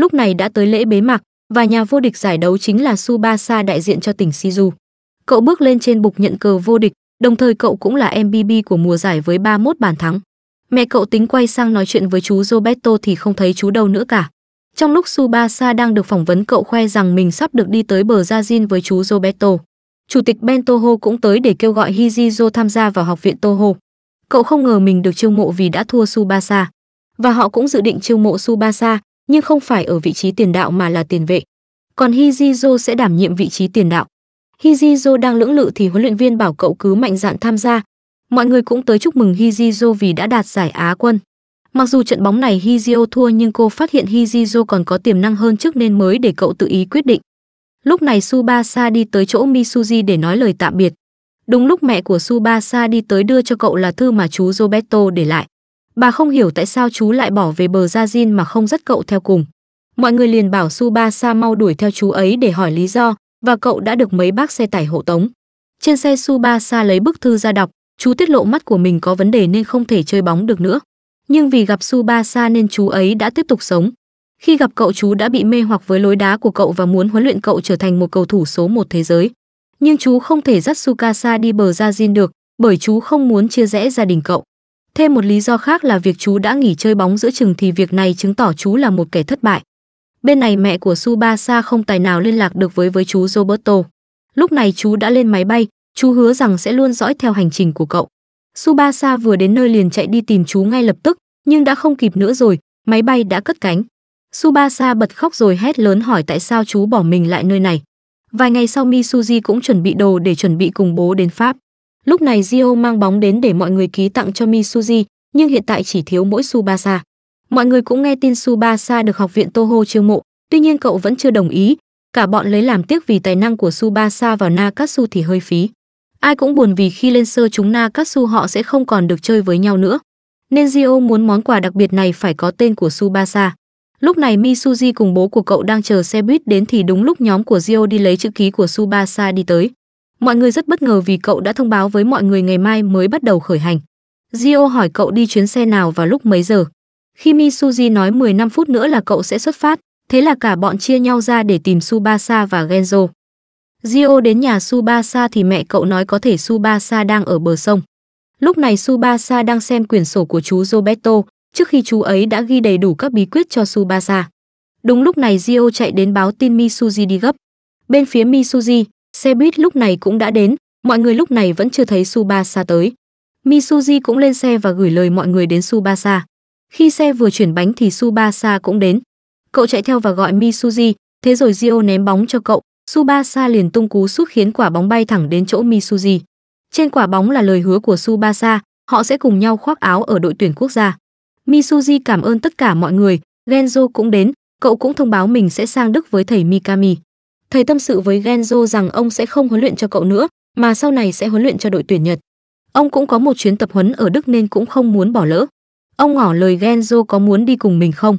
Lúc này đã tới lễ bế mạc và nhà vô địch giải đấu chính là Subasa đại diện cho tỉnh Shizu. Cậu bước lên trên bục nhận cờ vô địch, đồng thời cậu cũng là MVP của mùa giải với 31 bàn thắng. Mẹ cậu tính quay sang nói chuyện với chú Roberto thì không thấy chú đâu nữa cả. Trong lúc Subasa đang được phỏng vấn cậu khoe rằng mình sắp được đi tới bờ Jazin với chú Roberto. Chủ tịch Ben Toho cũng tới để kêu gọi Hijizo tham gia vào học viện Toho. Cậu không ngờ mình được chiêu mộ vì đã thua Subasa. Và họ cũng dự định chiêu mộ Subasa, nhưng không phải ở vị trí tiền đạo mà là tiền vệ. Còn Hijizo sẽ đảm nhiệm vị trí tiền đạo. Hijizo đang lưỡng lự thì huấn luyện viên bảo cậu cứ mạnh dạn tham gia. Mọi người cũng tới chúc mừng Hijizo vì đã đạt giải Á quân. Mặc dù trận bóng này Hizio thua nhưng cô phát hiện Hijizo còn có tiềm năng hơn trước nên mới để cậu tự ý quyết định. Lúc này Subasa đi tới chỗ Misuji để nói lời tạm biệt. Đúng lúc mẹ của Subasa đi tới đưa cho cậu là thư mà chú Roberto để lại. Bà không hiểu tại sao chú lại bỏ về bờ ra Jin mà không dắt cậu theo cùng. Mọi người liền bảo Subasa mau đuổi theo chú ấy để hỏi lý do và cậu đã được mấy bác xe tải hộ tống. Trên xe Subasa lấy bức thư ra đọc, chú tiết lộ mắt của mình có vấn đề nên không thể chơi bóng được nữa. Nhưng vì gặp Subasa nên chú ấy đã tiếp tục sống. Khi gặp cậu chú đã bị mê hoặc với lối đá của cậu và muốn huấn luyện cậu trở thành một cầu thủ số một thế giới. Nhưng chú không thể dắt Sukasa đi bờ ra Jin được bởi chú không muốn chia rẽ gia đình cậu. Thêm một lý do khác là việc chú đã nghỉ chơi bóng giữa chừng thì việc này chứng tỏ chú là một kẻ thất bại. Bên này mẹ của Subasa không tài nào liên lạc được với với chú Roberto. Lúc này chú đã lên máy bay, chú hứa rằng sẽ luôn dõi theo hành trình của cậu. Subasa vừa đến nơi liền chạy đi tìm chú ngay lập tức, nhưng đã không kịp nữa rồi, máy bay đã cất cánh. Subasa bật khóc rồi hét lớn hỏi tại sao chú bỏ mình lại nơi này. Vài ngày sau Misuji cũng chuẩn bị đồ để chuẩn bị cùng bố đến Pháp. Lúc này Gio mang bóng đến để mọi người ký tặng cho Misuji, nhưng hiện tại chỉ thiếu mỗi Subasa. Mọi người cũng nghe tin Subasa được học viện Toho chiêu mộ, tuy nhiên cậu vẫn chưa đồng ý, cả bọn lấy làm tiếc vì tài năng của Subasa vào Nakatsu thì hơi phí. Ai cũng buồn vì khi lên sơ chúng Nakatsu họ sẽ không còn được chơi với nhau nữa. Nên Gio muốn món quà đặc biệt này phải có tên của Subasa. Lúc này Misuji cùng bố của cậu đang chờ xe buýt đến thì đúng lúc nhóm của Gio đi lấy chữ ký của Subasa đi tới. Mọi người rất bất ngờ vì cậu đã thông báo với mọi người ngày mai mới bắt đầu khởi hành. Gio hỏi cậu đi chuyến xe nào và lúc mấy giờ. Khi Misuji nói 15 phút nữa là cậu sẽ xuất phát, thế là cả bọn chia nhau ra để tìm Subasa và Genzo. Gio đến nhà Subasa thì mẹ cậu nói có thể Subasa đang ở bờ sông. Lúc này Subasa đang xem quyển sổ của chú Roberto, trước khi chú ấy đã ghi đầy đủ các bí quyết cho Subasa. Đúng lúc này Gio chạy đến báo tin Misuji đi gấp. Bên phía Misuji. Xe buýt lúc này cũng đã đến, mọi người lúc này vẫn chưa thấy Subasa tới. Misuji cũng lên xe và gửi lời mọi người đến Subasa. Khi xe vừa chuyển bánh thì Subasa cũng đến. Cậu chạy theo và gọi Misuji. thế rồi Gio ném bóng cho cậu. Subasa liền tung cú sút khiến quả bóng bay thẳng đến chỗ Misuji. Trên quả bóng là lời hứa của Subasa, họ sẽ cùng nhau khoác áo ở đội tuyển quốc gia. Misuji cảm ơn tất cả mọi người, Genzo cũng đến, cậu cũng thông báo mình sẽ sang Đức với thầy Mikami. Thầy tâm sự với Genzo rằng ông sẽ không huấn luyện cho cậu nữa, mà sau này sẽ huấn luyện cho đội tuyển Nhật. Ông cũng có một chuyến tập huấn ở Đức nên cũng không muốn bỏ lỡ. Ông hỏi lời Genzo có muốn đi cùng mình không.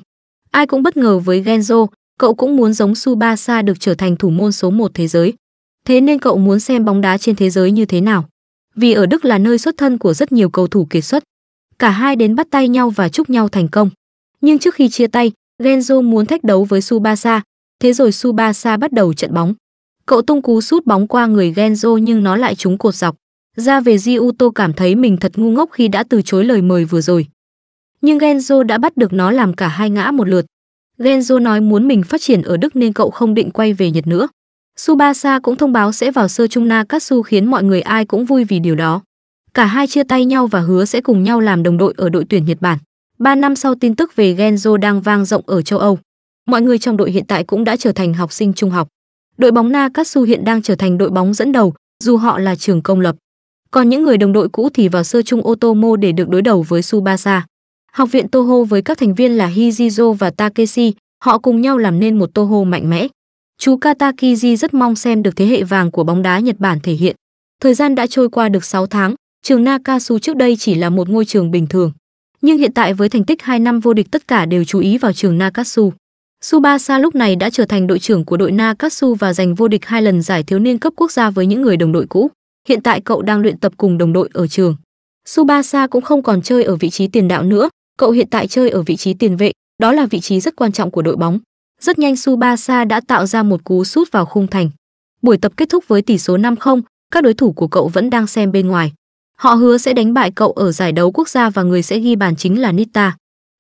Ai cũng bất ngờ với Genzo, cậu cũng muốn giống Subasa được trở thành thủ môn số 1 thế giới. Thế nên cậu muốn xem bóng đá trên thế giới như thế nào. Vì ở Đức là nơi xuất thân của rất nhiều cầu thủ kiệt xuất. Cả hai đến bắt tay nhau và chúc nhau thành công. Nhưng trước khi chia tay, Genzo muốn thách đấu với Subasa, Thế rồi Subasa bắt đầu trận bóng. Cậu tung cú sút bóng qua người Genzo nhưng nó lại trúng cột dọc. Ra về Giuto cảm thấy mình thật ngu ngốc khi đã từ chối lời mời vừa rồi. Nhưng Genzo đã bắt được nó làm cả hai ngã một lượt. Genzo nói muốn mình phát triển ở Đức nên cậu không định quay về Nhật nữa. Subasa cũng thông báo sẽ vào sơ chung Nakatsu khiến mọi người ai cũng vui vì điều đó. Cả hai chia tay nhau và hứa sẽ cùng nhau làm đồng đội ở đội tuyển Nhật Bản. Ba năm sau tin tức về Genzo đang vang rộng ở châu Âu. Mọi người trong đội hiện tại cũng đã trở thành học sinh trung học. Đội bóng Na Nakatsu hiện đang trở thành đội bóng dẫn đầu, dù họ là trường công lập. Còn những người đồng đội cũ thì vào sơ trung Otomo để được đối đầu với Subasa. Học viện Toho với các thành viên là Hijizo và Takeshi, họ cùng nhau làm nên một Toho mạnh mẽ. Chú Katakiji rất mong xem được thế hệ vàng của bóng đá Nhật Bản thể hiện. Thời gian đã trôi qua được 6 tháng, trường Nakatsu trước đây chỉ là một ngôi trường bình thường. Nhưng hiện tại với thành tích 2 năm vô địch tất cả đều chú ý vào trường Nakatsu. Subasa lúc này đã trở thành đội trưởng của đội Nakatsu và giành vô địch hai lần giải thiếu niên cấp quốc gia với những người đồng đội cũ. Hiện tại cậu đang luyện tập cùng đồng đội ở trường. Subasa cũng không còn chơi ở vị trí tiền đạo nữa, cậu hiện tại chơi ở vị trí tiền vệ, đó là vị trí rất quan trọng của đội bóng. Rất nhanh Subasa đã tạo ra một cú sút vào khung thành. Buổi tập kết thúc với tỷ số 5-0, các đối thủ của cậu vẫn đang xem bên ngoài. Họ hứa sẽ đánh bại cậu ở giải đấu quốc gia và người sẽ ghi bàn chính là Nita.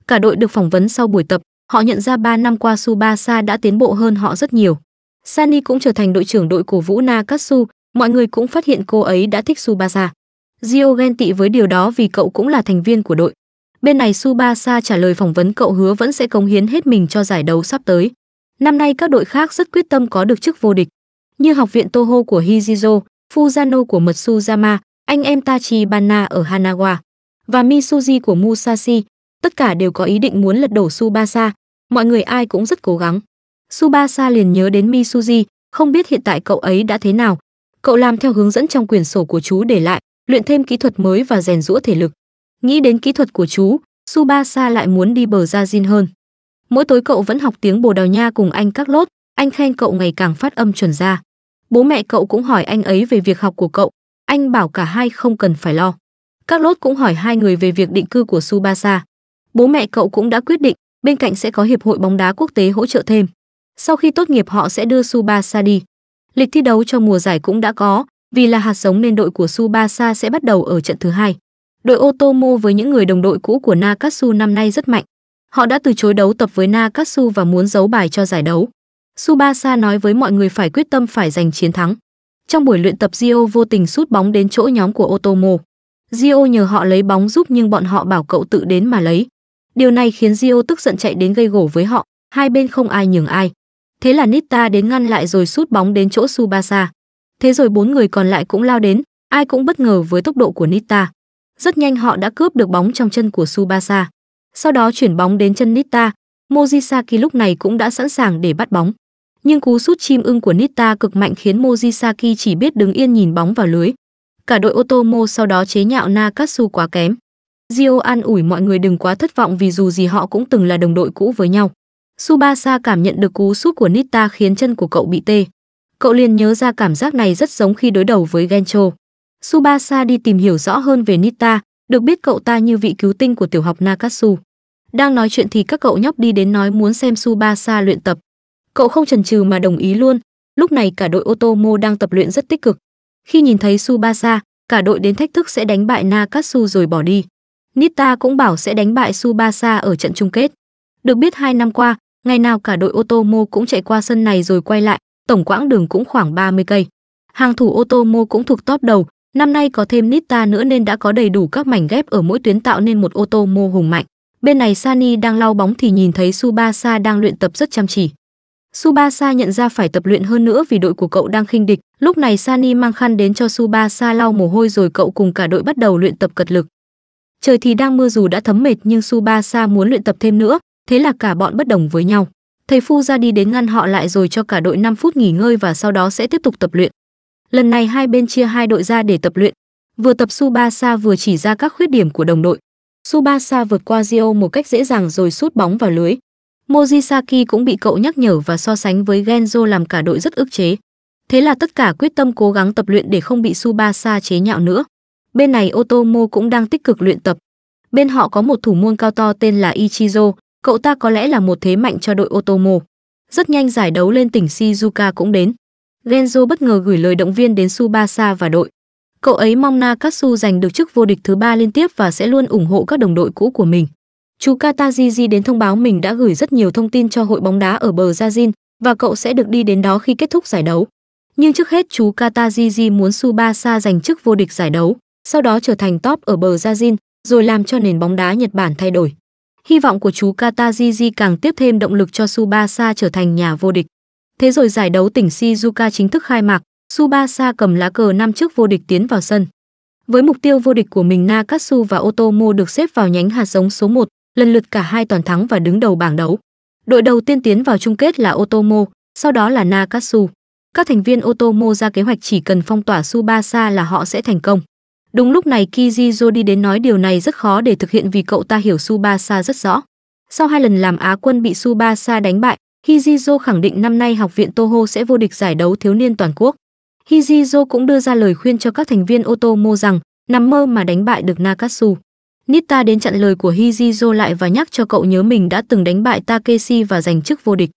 Cả đội được phỏng vấn sau buổi tập, Họ nhận ra 3 năm qua Subasa đã tiến bộ hơn họ rất nhiều. Sunny cũng trở thành đội trưởng đội cổ vũ Nakatsu, mọi người cũng phát hiện cô ấy đã thích Subasa. Gio ghen tị với điều đó vì cậu cũng là thành viên của đội. Bên này Subasa trả lời phỏng vấn cậu hứa vẫn sẽ cống hiến hết mình cho giải đấu sắp tới. Năm nay các đội khác rất quyết tâm có được chức vô địch. Như học viện Toho của Hijizo, Fujano của Matsuzama, anh em Tachibana ở Hanawa và Misuji của Musashi, tất cả đều có ý định muốn lật đổ Subasa, mọi người ai cũng rất cố gắng. Subasa liền nhớ đến Misuji, không biết hiện tại cậu ấy đã thế nào. Cậu làm theo hướng dẫn trong quyển sổ của chú để lại, luyện thêm kỹ thuật mới và rèn rũa thể lực. Nghĩ đến kỹ thuật của chú, Subasa lại muốn đi bờ ra Jin hơn. Mỗi tối cậu vẫn học tiếng Bồ Đào Nha cùng anh các lốt. anh khen cậu ngày càng phát âm chuẩn ra. Bố mẹ cậu cũng hỏi anh ấy về việc học của cậu, anh bảo cả hai không cần phải lo. Các lốt cũng hỏi hai người về việc định cư của Subasa. Bố mẹ cậu cũng đã quyết định, bên cạnh sẽ có hiệp hội bóng đá quốc tế hỗ trợ thêm. Sau khi tốt nghiệp họ sẽ đưa Subasa đi. Lịch thi đấu cho mùa giải cũng đã có, vì là hạt giống nên đội của Subasa sẽ bắt đầu ở trận thứ hai. Đội Otomo với những người đồng đội cũ của Nakatsu năm nay rất mạnh. Họ đã từ chối đấu tập với Nakatsu và muốn giấu bài cho giải đấu. Subasa nói với mọi người phải quyết tâm phải giành chiến thắng. Trong buổi luyện tập Gio vô tình sút bóng đến chỗ nhóm của Otomo. Gio nhờ họ lấy bóng giúp nhưng bọn họ bảo cậu tự đến mà lấy. Điều này khiến Gio tức giận chạy đến gây gổ với họ, hai bên không ai nhường ai. Thế là Nita đến ngăn lại rồi sút bóng đến chỗ Subasa. Thế rồi bốn người còn lại cũng lao đến, ai cũng bất ngờ với tốc độ của Nita. Rất nhanh họ đã cướp được bóng trong chân của Subasa. Sau đó chuyển bóng đến chân Nita, Mojisaki lúc này cũng đã sẵn sàng để bắt bóng. Nhưng cú sút chim ưng của Nita cực mạnh khiến Mojisaki chỉ biết đứng yên nhìn bóng vào lưới. Cả đội Otomo sau đó chế nhạo Nakatsu quá kém. Gio an ủi mọi người đừng quá thất vọng vì dù gì họ cũng từng là đồng đội cũ với nhau. Subasa cảm nhận được cú sút của Nita khiến chân của cậu bị tê. Cậu liền nhớ ra cảm giác này rất giống khi đối đầu với Gencho. Subasa đi tìm hiểu rõ hơn về Nita, được biết cậu ta như vị cứu tinh của tiểu học Nakatsu. Đang nói chuyện thì các cậu nhóc đi đến nói muốn xem Subasa luyện tập. Cậu không chần chừ mà đồng ý luôn. Lúc này cả đội Otomo đang tập luyện rất tích cực. Khi nhìn thấy Subasa, cả đội đến thách thức sẽ đánh bại Nakatsu rồi bỏ đi. Nita cũng bảo sẽ đánh bại Subasa ở trận chung kết. Được biết hai năm qua, ngày nào cả đội ô cũng chạy qua sân này rồi quay lại, tổng quãng đường cũng khoảng 30 cây. Hàng thủ ô cũng thuộc top đầu, năm nay có thêm Nita nữa nên đã có đầy đủ các mảnh ghép ở mỗi tuyến tạo nên một ô hùng mạnh. Bên này Sani đang lau bóng thì nhìn thấy Subasa đang luyện tập rất chăm chỉ. Subasa nhận ra phải tập luyện hơn nữa vì đội của cậu đang khinh địch. Lúc này Sani mang khăn đến cho Subasa lau mồ hôi rồi cậu cùng cả đội bắt đầu luyện tập cật lực. Trời thì đang mưa dù đã thấm mệt nhưng Subasa muốn luyện tập thêm nữa, thế là cả bọn bất đồng với nhau. Thầy Phu ra đi đến ngăn họ lại rồi cho cả đội 5 phút nghỉ ngơi và sau đó sẽ tiếp tục tập luyện. Lần này hai bên chia hai đội ra để tập luyện. Vừa tập Subasa vừa chỉ ra các khuyết điểm của đồng đội. Subasa vượt qua Gio một cách dễ dàng rồi sút bóng vào lưới. Mojisaki cũng bị cậu nhắc nhở và so sánh với Genzo làm cả đội rất ức chế. Thế là tất cả quyết tâm cố gắng tập luyện để không bị Subasa chế nhạo nữa. Bên này Otomo cũng đang tích cực luyện tập. Bên họ có một thủ môn cao to tên là Ichizo, cậu ta có lẽ là một thế mạnh cho đội Otomo. Rất nhanh giải đấu lên tỉnh Shizuoka cũng đến. Genzo bất ngờ gửi lời động viên đến Subasa và đội. Cậu ấy mong Nakatsu giành được chức vô địch thứ ba liên tiếp và sẽ luôn ủng hộ các đồng đội cũ của mình. Chú Katajiji đến thông báo mình đã gửi rất nhiều thông tin cho hội bóng đá ở bờ Jajin và cậu sẽ được đi đến đó khi kết thúc giải đấu. Nhưng trước hết chú Katajiji muốn Subasa giành chức vô địch giải đấu sau đó trở thành top ở bờ Brazil, rồi làm cho nền bóng đá Nhật Bản thay đổi. Hy vọng của chú Katagiri càng tiếp thêm động lực cho Subasa trở thành nhà vô địch. Thế rồi giải đấu tỉnh Shizuoka chính thức khai mạc, Subasa cầm lá cờ năm chức vô địch tiến vào sân. Với mục tiêu vô địch của mình Nakatsu và Otomo được xếp vào nhánh hạt giống số 1, lần lượt cả hai toàn thắng và đứng đầu bảng đấu. Đội đầu tiên tiến vào chung kết là Otomo, sau đó là Nakatsu. Các thành viên Otomo ra kế hoạch chỉ cần phong tỏa Subasa là họ sẽ thành công. Đúng lúc này Kijijo đi đến nói điều này rất khó để thực hiện vì cậu ta hiểu Subasa rất rõ. Sau hai lần làm Á quân bị Subasa đánh bại, Hijizo khẳng định năm nay học viện Toho sẽ vô địch giải đấu thiếu niên toàn quốc. Hijizo cũng đưa ra lời khuyên cho các thành viên Otomo rằng nằm mơ mà đánh bại được Nakatsu. Nita đến chặn lời của Hijizo lại và nhắc cho cậu nhớ mình đã từng đánh bại Takeshi và giành chức vô địch.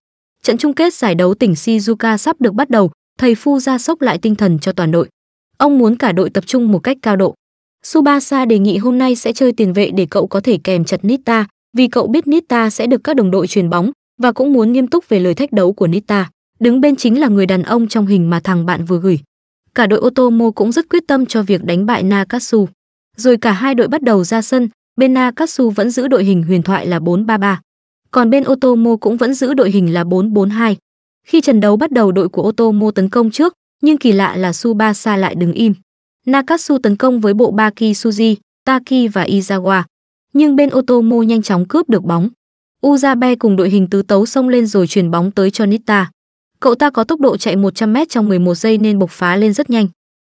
Trận chung kết giải đấu tỉnh Shizuoka sắp được bắt đầu, thầy Fu ra sốc lại tinh thần cho toàn đội. Ông muốn cả đội tập trung một cách cao độ. Subasa đề nghị hôm nay sẽ chơi tiền vệ để cậu có thể kèm chặt Nita, vì cậu biết Nita sẽ được các đồng đội truyền bóng và cũng muốn nghiêm túc về lời thách đấu của Nita. Đứng bên chính là người đàn ông trong hình mà thằng bạn vừa gửi. Cả đội Otomo cũng rất quyết tâm cho việc đánh bại Nakatsu. Rồi cả hai đội bắt đầu ra sân, bên Nakatsu vẫn giữ đội hình huyền thoại là 4-3-3. Còn bên Otomo cũng vẫn giữ đội hình là 4-4-2. Khi trận đấu bắt đầu đội của Otomo tấn công trước, nhưng kỳ lạ là Tsubasa lại đứng im. Nakatsu tấn công với bộ ba kisuji, Taki và Izawa, nhưng bên Otomo nhanh chóng cướp được bóng. Uzabe cùng đội hình tứ tấu xông lên rồi chuyển bóng tới cho Nita. Cậu ta có tốc độ chạy 100m trong 11 giây nên bộc phá lên rất nhanh.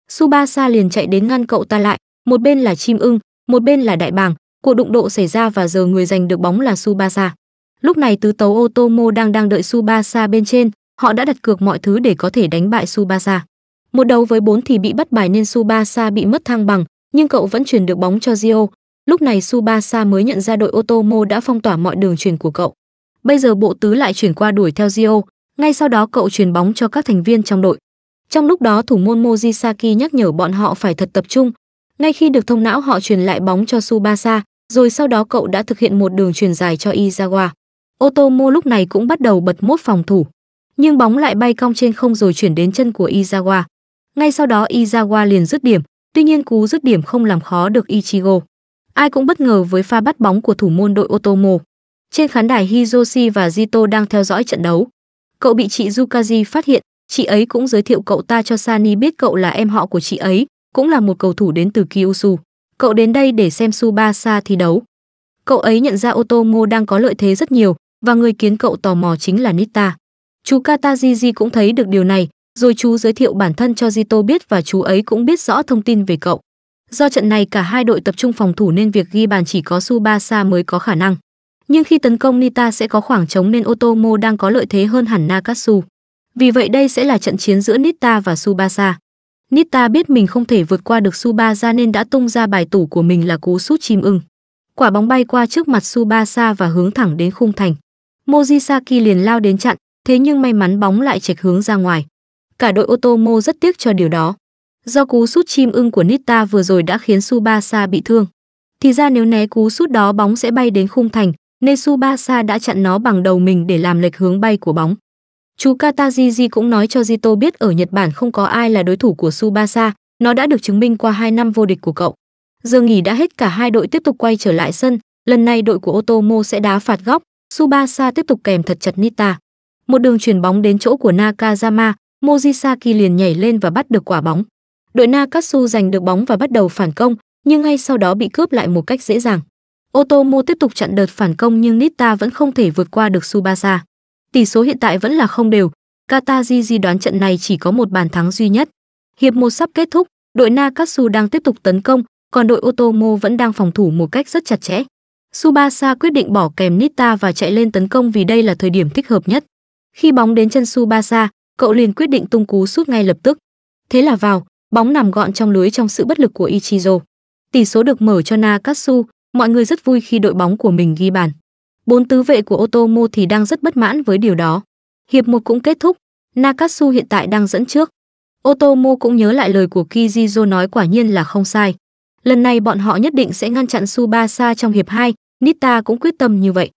Subasa liền chạy đến ngăn cậu ta lại, một bên là chim ưng, một bên là đại bàng, cuộc đụng độ xảy ra và giờ người giành được bóng là Subasa. Lúc này tứ tấu Otomo đang đang đợi Subasa bên trên, họ đã đặt cược mọi thứ để có thể đánh bại Subasa. Một đầu với bốn thì bị bắt bài nên Subasa bị mất thăng bằng, nhưng cậu vẫn chuyển được bóng cho Gio. Lúc này Subasa mới nhận ra đội Otomo đã phong tỏa mọi đường chuyển của cậu. Bây giờ bộ tứ lại chuyển qua đuổi theo Gio, ngay sau đó cậu chuyển bóng cho các thành viên trong đội. Trong lúc đó thủ môn Mojisaki nhắc nhở bọn họ phải thật tập trung. Ngay khi được thông não họ truyền lại bóng cho Subasa, rồi sau đó cậu đã thực hiện một đường truyền dài cho Izawa. Otomo lúc này cũng bắt đầu bật mốt phòng thủ nhưng bóng lại bay cong trên không rồi chuyển đến chân của Izawa. Ngay sau đó Izawa liền dứt điểm, tuy nhiên cú dứt điểm không làm khó được Ichigo. Ai cũng bất ngờ với pha bắt bóng của thủ môn đội Otomo. Trên khán đài Hiroshi và Jito đang theo dõi trận đấu. Cậu bị chị Yukaji phát hiện, chị ấy cũng giới thiệu cậu ta cho Sani biết cậu là em họ của chị ấy, cũng là một cầu thủ đến từ Kyushu. Cậu đến đây để xem Subasa thi đấu. Cậu ấy nhận ra Otomo đang có lợi thế rất nhiều và người khiến cậu tò mò chính là Nita. Chú Katajiji cũng thấy được điều này, rồi chú giới thiệu bản thân cho jito biết và chú ấy cũng biết rõ thông tin về cậu. Do trận này cả hai đội tập trung phòng thủ nên việc ghi bàn chỉ có Subasa mới có khả năng. Nhưng khi tấn công Nita sẽ có khoảng trống nên Otomo đang có lợi thế hơn hẳn Nakatsu. Vì vậy đây sẽ là trận chiến giữa Nita và Subasa. Nita biết mình không thể vượt qua được Subasa nên đã tung ra bài tủ của mình là cú sút chim ưng. Quả bóng bay qua trước mặt Subasa và hướng thẳng đến khung thành. Mojisaki liền lao đến chặn, thế nhưng may mắn bóng lại chệch hướng ra ngoài. Cả đội ô tô mô rất tiếc cho điều đó. Do cú sút chim ưng của Nita vừa rồi đã khiến Subasa bị thương. Thì ra nếu né cú sút đó bóng sẽ bay đến khung thành, nên Subasa đã chặn nó bằng đầu mình để làm lệch hướng bay của bóng. Chú Katajiji cũng nói cho Zito biết ở Nhật Bản không có ai là đối thủ của Subasa, nó đã được chứng minh qua 2 năm vô địch của cậu. Giờ nghỉ đã hết cả hai đội tiếp tục quay trở lại sân, lần này đội của Otomo sẽ đá phạt góc, Subasa tiếp tục kèm thật chặt Nita một đường chuyển bóng đến chỗ của Nakajama, Mojisaki liền nhảy lên và bắt được quả bóng. Đội Nakatsu giành được bóng và bắt đầu phản công, nhưng ngay sau đó bị cướp lại một cách dễ dàng. Otomo tiếp tục chặn đợt phản công nhưng Nita vẫn không thể vượt qua được Subasa. Tỷ số hiện tại vẫn là không đều, Katajiji đoán trận này chỉ có một bàn thắng duy nhất. Hiệp một sắp kết thúc, đội Nakatsu đang tiếp tục tấn công, còn đội Otomo vẫn đang phòng thủ một cách rất chặt chẽ. Subasa quyết định bỏ kèm Nita và chạy lên tấn công vì đây là thời điểm thích hợp nhất. Khi bóng đến chân Subasa, cậu liền quyết định tung cú sút ngay lập tức. Thế là vào, bóng nằm gọn trong lưới trong sự bất lực của Ichizo. Tỷ số được mở cho Nakatsu, mọi người rất vui khi đội bóng của mình ghi bàn. Bốn tứ vệ của Otomo thì đang rất bất mãn với điều đó. Hiệp một cũng kết thúc, Nakatsu hiện tại đang dẫn trước. Otomo cũng nhớ lại lời của Kijizo nói quả nhiên là không sai. Lần này bọn họ nhất định sẽ ngăn chặn Subasa trong hiệp 2, Nita cũng quyết tâm như vậy.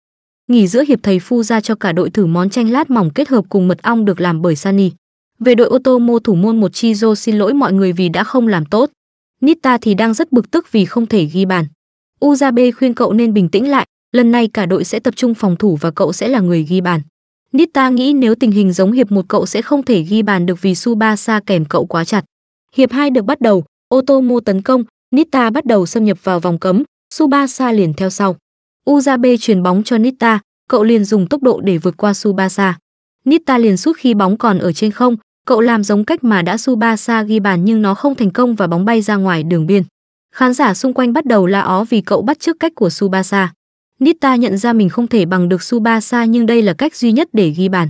Nghỉ giữa hiệp thầy Phu ra cho cả đội thử món chanh lát mỏng kết hợp cùng mật ong được làm bởi Sunny. Về đội ô tô mô thủ môn một Chizo xin lỗi mọi người vì đã không làm tốt. Nita thì đang rất bực tức vì không thể ghi bàn. Uzabe khuyên cậu nên bình tĩnh lại, lần này cả đội sẽ tập trung phòng thủ và cậu sẽ là người ghi bàn. Nita nghĩ nếu tình hình giống hiệp một cậu sẽ không thể ghi bàn được vì Subasa kèm cậu quá chặt. Hiệp 2 được bắt đầu, ô tô mô tấn công, Nita bắt đầu xâm nhập vào vòng cấm, Subasa liền theo sau. Uzabe chuyển bóng cho Nita, cậu liền dùng tốc độ để vượt qua Subasa. Nita liền sút khi bóng còn ở trên không, cậu làm giống cách mà đã Subasa ghi bàn nhưng nó không thành công và bóng bay ra ngoài đường biên. Khán giả xung quanh bắt đầu la ó vì cậu bắt chước cách của Subasa. Nita nhận ra mình không thể bằng được Subasa nhưng đây là cách duy nhất để ghi bàn.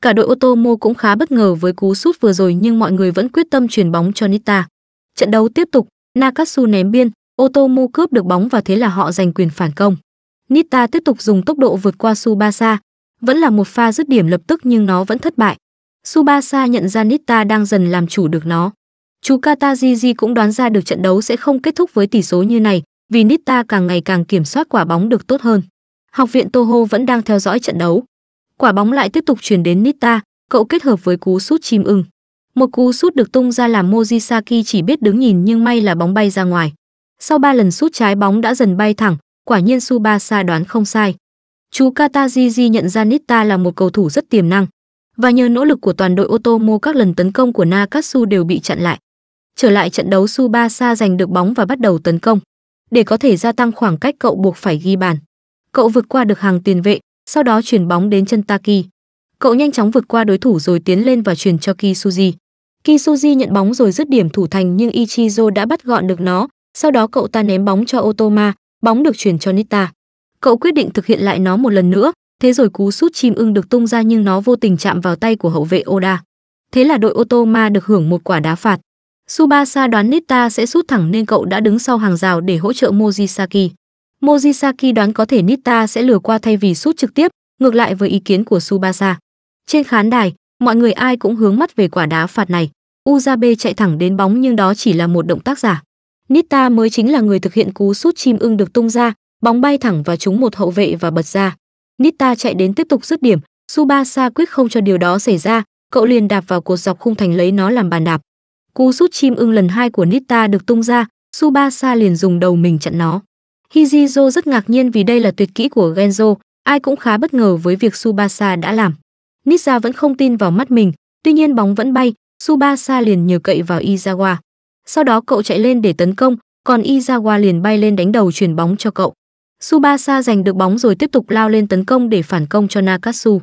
Cả đội ô tô mô cũng khá bất ngờ với cú sút vừa rồi nhưng mọi người vẫn quyết tâm chuyển bóng cho Nita. Trận đấu tiếp tục, Nakatsu ném biên, ô tô mô cướp được bóng và thế là họ giành quyền phản công. Nita tiếp tục dùng tốc độ vượt qua Subasa, vẫn là một pha dứt điểm lập tức nhưng nó vẫn thất bại. Subasa nhận ra Nita đang dần làm chủ được nó. Chú Katajiji cũng đoán ra được trận đấu sẽ không kết thúc với tỷ số như này, vì Nita càng ngày càng kiểm soát quả bóng được tốt hơn. Học viện Toho vẫn đang theo dõi trận đấu. Quả bóng lại tiếp tục chuyển đến Nita, cậu kết hợp với cú sút chim ưng. Một cú sút được tung ra làm Mojisaki chỉ biết đứng nhìn nhưng may là bóng bay ra ngoài. Sau 3 lần sút trái bóng đã dần bay thẳng, quả nhiên Subasa đoán không sai. Chú Katajiji nhận ra Nita là một cầu thủ rất tiềm năng, và nhờ nỗ lực của toàn đội Otomo các lần tấn công của Nakatsu đều bị chặn lại. Trở lại trận đấu Subasa giành được bóng và bắt đầu tấn công. Để có thể gia tăng khoảng cách cậu buộc phải ghi bàn. Cậu vượt qua được hàng tiền vệ, sau đó chuyển bóng đến chân Taki. Cậu nhanh chóng vượt qua đối thủ rồi tiến lên và chuyển cho Kisuji. Kisuji nhận bóng rồi dứt điểm thủ thành nhưng Ichizo đã bắt gọn được nó, sau đó cậu ta ném bóng cho Otoma, bóng được chuyển cho Nita. Cậu quyết định thực hiện lại nó một lần nữa, thế rồi cú sút chim ưng được tung ra nhưng nó vô tình chạm vào tay của hậu vệ Oda. Thế là đội Otoma được hưởng một quả đá phạt. Subasa đoán Nita sẽ sút thẳng nên cậu đã đứng sau hàng rào để hỗ trợ Mojisaki. Mojisaki đoán có thể Nita sẽ lừa qua thay vì sút trực tiếp, ngược lại với ý kiến của Subasa. Trên khán đài, mọi người ai cũng hướng mắt về quả đá phạt này. Uzabe chạy thẳng đến bóng nhưng đó chỉ là một động tác giả. Nita mới chính là người thực hiện cú sút chim ưng được tung ra, bóng bay thẳng vào chúng một hậu vệ và bật ra. Nita chạy đến tiếp tục dứt điểm, Subasa quyết không cho điều đó xảy ra, cậu liền đạp vào cột dọc khung thành lấy nó làm bàn đạp. Cú sút chim ưng lần hai của Nita được tung ra, Subasa liền dùng đầu mình chặn nó. Hijizo rất ngạc nhiên vì đây là tuyệt kỹ của Genzo, ai cũng khá bất ngờ với việc Subasa đã làm. Nita vẫn không tin vào mắt mình, tuy nhiên bóng vẫn bay, Subasa liền nhờ cậy vào Izawa. Sau đó cậu chạy lên để tấn công, còn Izawa liền bay lên đánh đầu chuyển bóng cho cậu. Subasa giành được bóng rồi tiếp tục lao lên tấn công để phản công cho Nakatsu.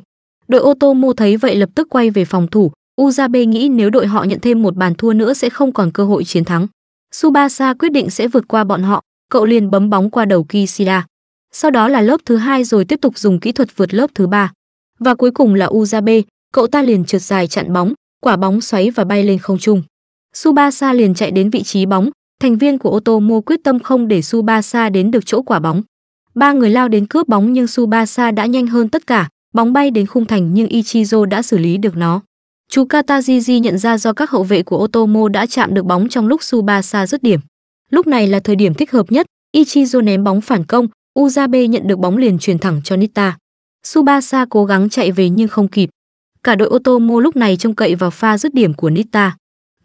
Đội Otomo thấy vậy lập tức quay về phòng thủ, Uzabe nghĩ nếu đội họ nhận thêm một bàn thua nữa sẽ không còn cơ hội chiến thắng. Subasa quyết định sẽ vượt qua bọn họ, cậu liền bấm bóng qua đầu Kishida. Sau đó là lớp thứ hai rồi tiếp tục dùng kỹ thuật vượt lớp thứ ba. Và cuối cùng là Uzabe, cậu ta liền trượt dài chặn bóng, quả bóng xoáy và bay lên không trung. Subasa liền chạy đến vị trí bóng, thành viên của Otomo quyết tâm không để Subasa đến được chỗ quả bóng. Ba người lao đến cướp bóng nhưng Subasa đã nhanh hơn tất cả, bóng bay đến khung thành nhưng Ichizo đã xử lý được nó. Chú Katajiji nhận ra do các hậu vệ của Otomo đã chạm được bóng trong lúc Subasa dứt điểm. Lúc này là thời điểm thích hợp nhất, Ichizo ném bóng phản công, Uzabe nhận được bóng liền truyền thẳng cho Nita. Subasa cố gắng chạy về nhưng không kịp. Cả đội Otomo lúc này trông cậy vào pha dứt điểm của Nita.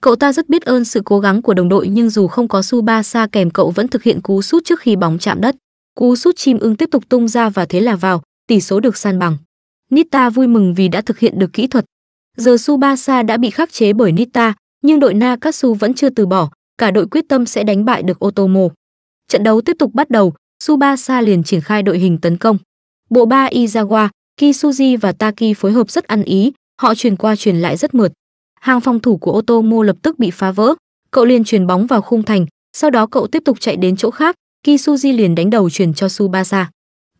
Cậu ta rất biết ơn sự cố gắng của đồng đội nhưng dù không có Subasa kèm cậu vẫn thực hiện cú sút trước khi bóng chạm đất. Cú sút chim ưng tiếp tục tung ra và thế là vào, tỷ số được san bằng. Nita vui mừng vì đã thực hiện được kỹ thuật. Giờ Subasa đã bị khắc chế bởi Nita, nhưng đội Nakatsu vẫn chưa từ bỏ, cả đội quyết tâm sẽ đánh bại được Otomo. Trận đấu tiếp tục bắt đầu, Subasa liền triển khai đội hình tấn công. Bộ ba Izawa, Kisuji và Taki phối hợp rất ăn ý, họ truyền qua truyền lại rất mượt hàng phòng thủ của ô tô Otomo lập tức bị phá vỡ, cậu liền chuyển bóng vào khung thành, sau đó cậu tiếp tục chạy đến chỗ khác, Kisuji liền đánh đầu chuyển cho Subasa.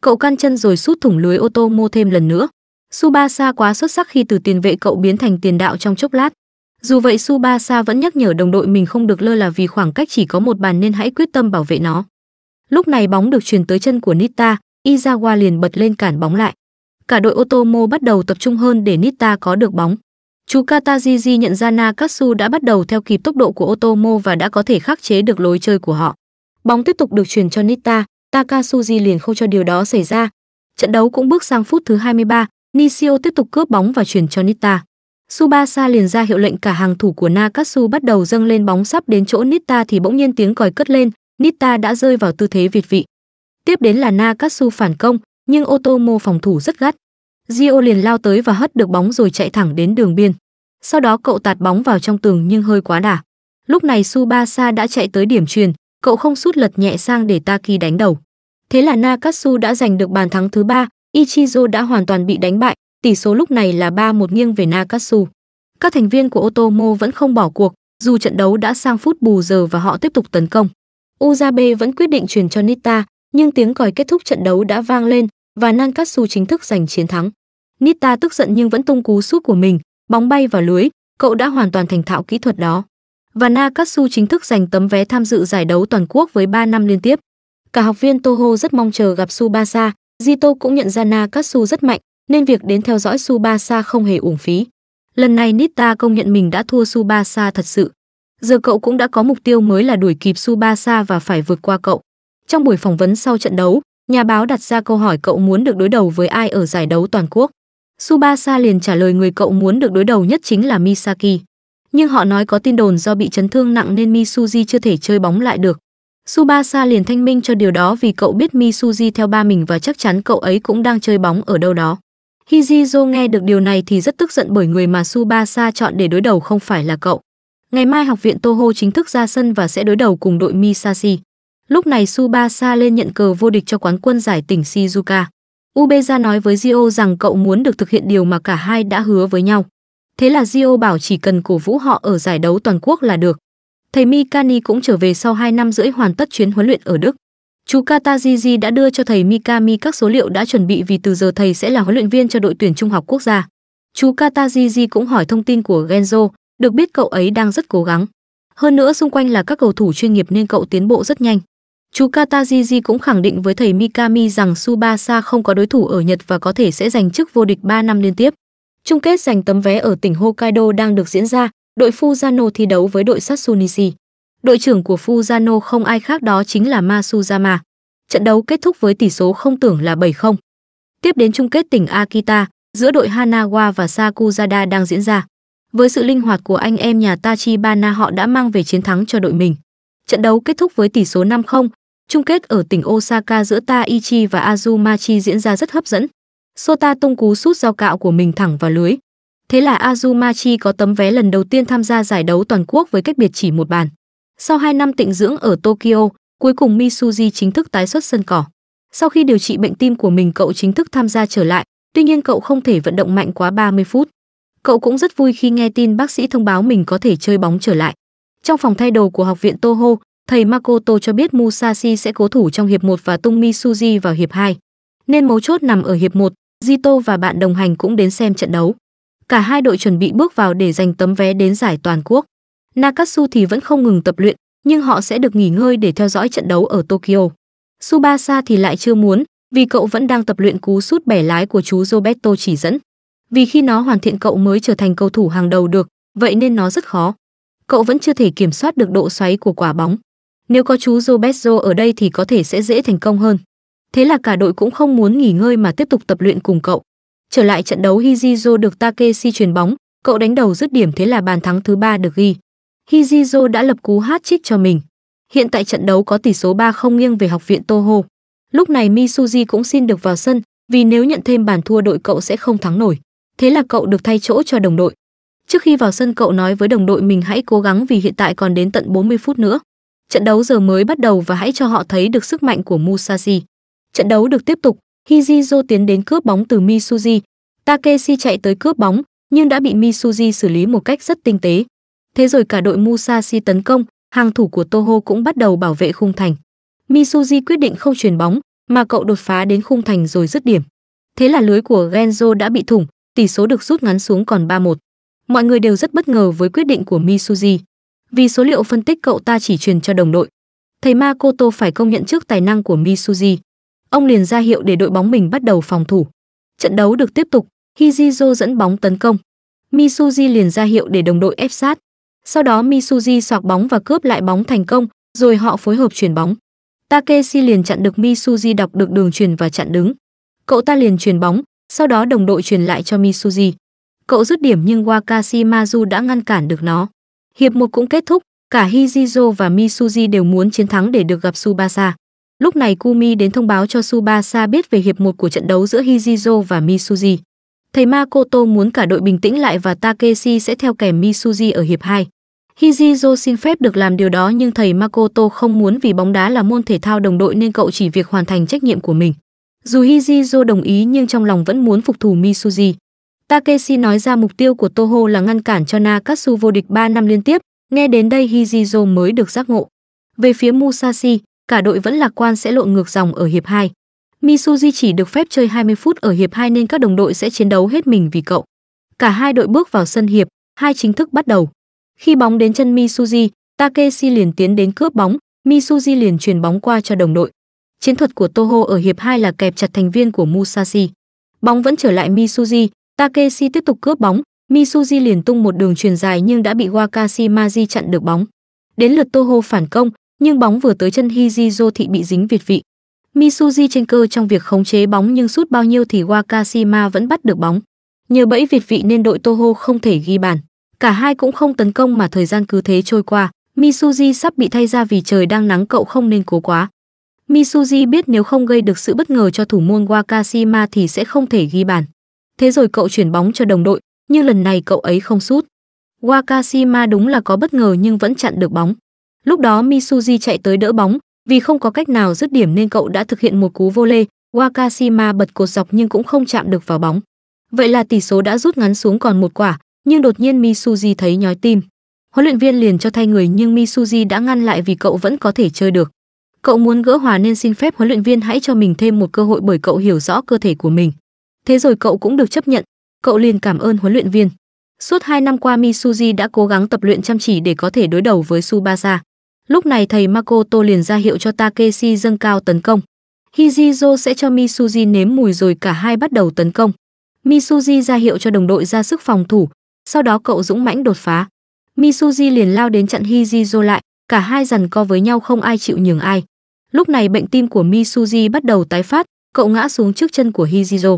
Cậu căn chân rồi sút thủng lưới ô tô Otomo thêm lần nữa. Subasa quá xuất sắc khi từ tiền vệ cậu biến thành tiền đạo trong chốc lát. Dù vậy Subasa vẫn nhắc nhở đồng đội mình không được lơ là vì khoảng cách chỉ có một bàn nên hãy quyết tâm bảo vệ nó. Lúc này bóng được truyền tới chân của Nita, Izawa liền bật lên cản bóng lại. Cả đội ô tô Otomo bắt đầu tập trung hơn để Nita có được bóng. Chú Katajiji nhận ra Nakatsu đã bắt đầu theo kịp tốc độ của Otomo và đã có thể khắc chế được lối chơi của họ. Bóng tiếp tục được chuyển cho Nita, Takasuji liền không cho điều đó xảy ra. Trận đấu cũng bước sang phút thứ 23, Nishio tiếp tục cướp bóng và chuyển cho Nita. Subasa liền ra hiệu lệnh cả hàng thủ của Nakatsu bắt đầu dâng lên bóng sắp đến chỗ Nita thì bỗng nhiên tiếng còi cất lên, Nita đã rơi vào tư thế việt vị. Tiếp đến là Nakatsu phản công, nhưng Otomo phòng thủ rất gắt. Gio liền lao tới và hất được bóng rồi chạy thẳng đến đường biên. Sau đó cậu tạt bóng vào trong tường nhưng hơi quá đà. Lúc này Subasa đã chạy tới điểm truyền, cậu không sút lật nhẹ sang để Taki đánh đầu. Thế là Nakatsu đã giành được bàn thắng thứ ba, Ichizo đã hoàn toàn bị đánh bại, tỷ số lúc này là 3-1 nghiêng về Nakatsu. Các thành viên của Otomo vẫn không bỏ cuộc, dù trận đấu đã sang phút bù giờ và họ tiếp tục tấn công. Uzabe vẫn quyết định truyền cho Nita, nhưng tiếng còi kết thúc trận đấu đã vang lên, và Nankatsu chính thức giành chiến thắng. Nita tức giận nhưng vẫn tung cú sút của mình, bóng bay vào lưới, cậu đã hoàn toàn thành thạo kỹ thuật đó. Và Nakatsu chính thức giành tấm vé tham dự giải đấu toàn quốc với 3 năm liên tiếp. Cả học viên Toho rất mong chờ gặp Subasa, Jito cũng nhận ra Nakatsu rất mạnh, nên việc đến theo dõi Subasa không hề uổng phí. Lần này Nita công nhận mình đã thua Subasa thật sự. Giờ cậu cũng đã có mục tiêu mới là đuổi kịp Subasa và phải vượt qua cậu. Trong buổi phỏng vấn sau trận đấu, Nhà báo đặt ra câu hỏi cậu muốn được đối đầu với ai ở giải đấu toàn quốc. Subasa liền trả lời người cậu muốn được đối đầu nhất chính là Misaki. Nhưng họ nói có tin đồn do bị chấn thương nặng nên Misuji chưa thể chơi bóng lại được. Subasa liền thanh minh cho điều đó vì cậu biết Misuji theo ba mình và chắc chắn cậu ấy cũng đang chơi bóng ở đâu đó. Hijizo nghe được điều này thì rất tức giận bởi người mà Subasa chọn để đối đầu không phải là cậu. Ngày mai học viện Toho chính thức ra sân và sẽ đối đầu cùng đội Misashi. Lúc này Subasa lên nhận cờ vô địch cho quán quân giải tỉnh Shizuoka. Ubeza nói với Gio rằng cậu muốn được thực hiện điều mà cả hai đã hứa với nhau. Thế là Gio bảo chỉ cần cổ vũ họ ở giải đấu toàn quốc là được. Thầy Mikani cũng trở về sau 2 năm rưỡi hoàn tất chuyến huấn luyện ở Đức. Chú Katajiji đã đưa cho thầy Mikami các số liệu đã chuẩn bị vì từ giờ thầy sẽ là huấn luyện viên cho đội tuyển trung học quốc gia. Chú Katajiji cũng hỏi thông tin của Genzo, được biết cậu ấy đang rất cố gắng. Hơn nữa xung quanh là các cầu thủ chuyên nghiệp nên cậu tiến bộ rất nhanh. Chú Katajiji cũng khẳng định với thầy Mikami rằng subasa không có đối thủ ở Nhật và có thể sẽ giành chức vô địch 3 năm liên tiếp. Chung kết giành tấm vé ở tỉnh Hokkaido đang được diễn ra, đội Fujano thi đấu với đội Satsunishi. Đội trưởng của Fujano không ai khác đó chính là Masuzama. Trận đấu kết thúc với tỷ số không tưởng là 7-0. Tiếp đến chung kết tỉnh Akita, giữa đội Hanawa và Sakuzada đang diễn ra. Với sự linh hoạt của anh em nhà Tachibana họ đã mang về chiến thắng cho đội mình. Trận đấu kết thúc với tỷ số 5-0, Chung kết ở tỉnh Osaka giữa Taichi và Azumachi diễn ra rất hấp dẫn. Sota tung cú sút giao cạo của mình thẳng vào lưới. Thế là Azumachi có tấm vé lần đầu tiên tham gia giải đấu toàn quốc với cách biệt chỉ một bàn. Sau 2 năm tịnh dưỡng ở Tokyo, cuối cùng Misuji chính thức tái xuất sân cỏ. Sau khi điều trị bệnh tim của mình cậu chính thức tham gia trở lại, tuy nhiên cậu không thể vận động mạnh quá 30 phút. Cậu cũng rất vui khi nghe tin bác sĩ thông báo mình có thể chơi bóng trở lại. Trong phòng thay đồ của học viện Toho, Thầy Makoto cho biết Musashi sẽ cố thủ trong hiệp 1 và tung Misuji vào hiệp 2. Nên mấu chốt nằm ở hiệp 1, Jito và bạn đồng hành cũng đến xem trận đấu. Cả hai đội chuẩn bị bước vào để giành tấm vé đến giải toàn quốc. Nakatsu thì vẫn không ngừng tập luyện, nhưng họ sẽ được nghỉ ngơi để theo dõi trận đấu ở Tokyo. Subasa thì lại chưa muốn, vì cậu vẫn đang tập luyện cú sút bẻ lái của chú Roberto chỉ dẫn. Vì khi nó hoàn thiện cậu mới trở thành cầu thủ hàng đầu được, vậy nên nó rất khó. Cậu vẫn chưa thể kiểm soát được độ xoáy của quả bóng. Nếu có chú Roberto ở đây thì có thể sẽ dễ thành công hơn. Thế là cả đội cũng không muốn nghỉ ngơi mà tiếp tục tập luyện cùng cậu. Trở lại trận đấu Hijizo được Takeshi chuyền bóng, cậu đánh đầu dứt điểm thế là bàn thắng thứ ba được ghi. Hijizo đã lập cú hat trick cho mình. Hiện tại trận đấu có tỷ số 3-0 nghiêng về học viện Toho. Lúc này Misuji cũng xin được vào sân, vì nếu nhận thêm bàn thua đội cậu sẽ không thắng nổi. Thế là cậu được thay chỗ cho đồng đội. Trước khi vào sân cậu nói với đồng đội mình hãy cố gắng vì hiện tại còn đến tận 40 phút nữa. Trận đấu giờ mới bắt đầu và hãy cho họ thấy được sức mạnh của Musashi. Trận đấu được tiếp tục, Hijizo tiến đến cướp bóng từ Misuji. Takeshi chạy tới cướp bóng, nhưng đã bị Misuji xử lý một cách rất tinh tế. Thế rồi cả đội Musashi tấn công, hàng thủ của Toho cũng bắt đầu bảo vệ khung thành. Misuji quyết định không chuyển bóng, mà cậu đột phá đến khung thành rồi dứt điểm. Thế là lưới của Genzo đã bị thủng, tỷ số được rút ngắn xuống còn 3-1. Mọi người đều rất bất ngờ với quyết định của Misuji vì số liệu phân tích cậu ta chỉ truyền cho đồng đội. Thầy Makoto phải công nhận trước tài năng của Misuji. Ông liền ra hiệu để đội bóng mình bắt đầu phòng thủ. Trận đấu được tiếp tục, Hijizo dẫn bóng tấn công. Misuji liền ra hiệu để đồng đội ép sát. Sau đó Misuji soạc bóng và cướp lại bóng thành công, rồi họ phối hợp chuyển bóng. Takeshi liền chặn được Misuji đọc được đường truyền và chặn đứng. Cậu ta liền truyền bóng, sau đó đồng đội truyền lại cho Misuji. Cậu dứt điểm nhưng Wakashimazu đã ngăn cản được nó. Hiệp một cũng kết thúc, cả Hijizo và Misuji đều muốn chiến thắng để được gặp Subasa. Lúc này Kumi đến thông báo cho Subasa biết về hiệp một của trận đấu giữa Hijizo và Misuji. Thầy Makoto muốn cả đội bình tĩnh lại và Takeshi sẽ theo kèm Misuji ở hiệp 2. Hijizo xin phép được làm điều đó nhưng thầy Makoto không muốn vì bóng đá là môn thể thao đồng đội nên cậu chỉ việc hoàn thành trách nhiệm của mình. Dù Hijizo đồng ý nhưng trong lòng vẫn muốn phục thù Misuji. Takeshi nói ra mục tiêu của Toho là ngăn cản cho Nakatsu vô địch 3 năm liên tiếp, nghe đến đây Hijizo mới được giác ngộ. Về phía Musashi, cả đội vẫn lạc quan sẽ lộn ngược dòng ở hiệp 2. Misuji chỉ được phép chơi 20 phút ở hiệp 2 nên các đồng đội sẽ chiến đấu hết mình vì cậu. Cả hai đội bước vào sân hiệp, hai chính thức bắt đầu. Khi bóng đến chân Misuji, Takeshi liền tiến đến cướp bóng, Misuji liền truyền bóng qua cho đồng đội. Chiến thuật của Toho ở hiệp 2 là kẹp chặt thành viên của Musashi. Bóng vẫn trở lại Misuji. Takeshi tiếp tục cướp bóng, Misuji liền tung một đường truyền dài nhưng đã bị Wakashimaji chặn được bóng. Đến lượt Toho phản công, nhưng bóng vừa tới chân Hijizo thì bị dính việt vị. Misuji trên cơ trong việc khống chế bóng nhưng sút bao nhiêu thì Wakashima vẫn bắt được bóng. Nhờ bẫy việt vị nên đội Toho không thể ghi bàn. Cả hai cũng không tấn công mà thời gian cứ thế trôi qua. Misuji sắp bị thay ra vì trời đang nắng cậu không nên cố quá. Misuji biết nếu không gây được sự bất ngờ cho thủ môn Wakashima thì sẽ không thể ghi bàn thế rồi cậu chuyển bóng cho đồng đội, nhưng lần này cậu ấy không sút. Wakashima đúng là có bất ngờ nhưng vẫn chặn được bóng. Lúc đó Misuji chạy tới đỡ bóng, vì không có cách nào dứt điểm nên cậu đã thực hiện một cú vô lê, Wakashima bật cột dọc nhưng cũng không chạm được vào bóng. Vậy là tỷ số đã rút ngắn xuống còn một quả, nhưng đột nhiên Misuji thấy nhói tim. Huấn luyện viên liền cho thay người nhưng Misuji đã ngăn lại vì cậu vẫn có thể chơi được. Cậu muốn gỡ hòa nên xin phép huấn luyện viên hãy cho mình thêm một cơ hội bởi cậu hiểu rõ cơ thể của mình. Thế rồi cậu cũng được chấp nhận. Cậu liền cảm ơn huấn luyện viên. Suốt 2 năm qua Mitsuji đã cố gắng tập luyện chăm chỉ để có thể đối đầu với Subasa. Lúc này thầy Makoto liền ra hiệu cho Takeshi dâng cao tấn công. Hijizo sẽ cho Mitsuji nếm mùi rồi cả hai bắt đầu tấn công. Mitsuji ra hiệu cho đồng đội ra sức phòng thủ, sau đó cậu dũng mãnh đột phá. Mitsuji liền lao đến chặn Hijizo lại, cả hai dằn co với nhau không ai chịu nhường ai. Lúc này bệnh tim của Mitsuji bắt đầu tái phát, cậu ngã xuống trước chân của Hijizo.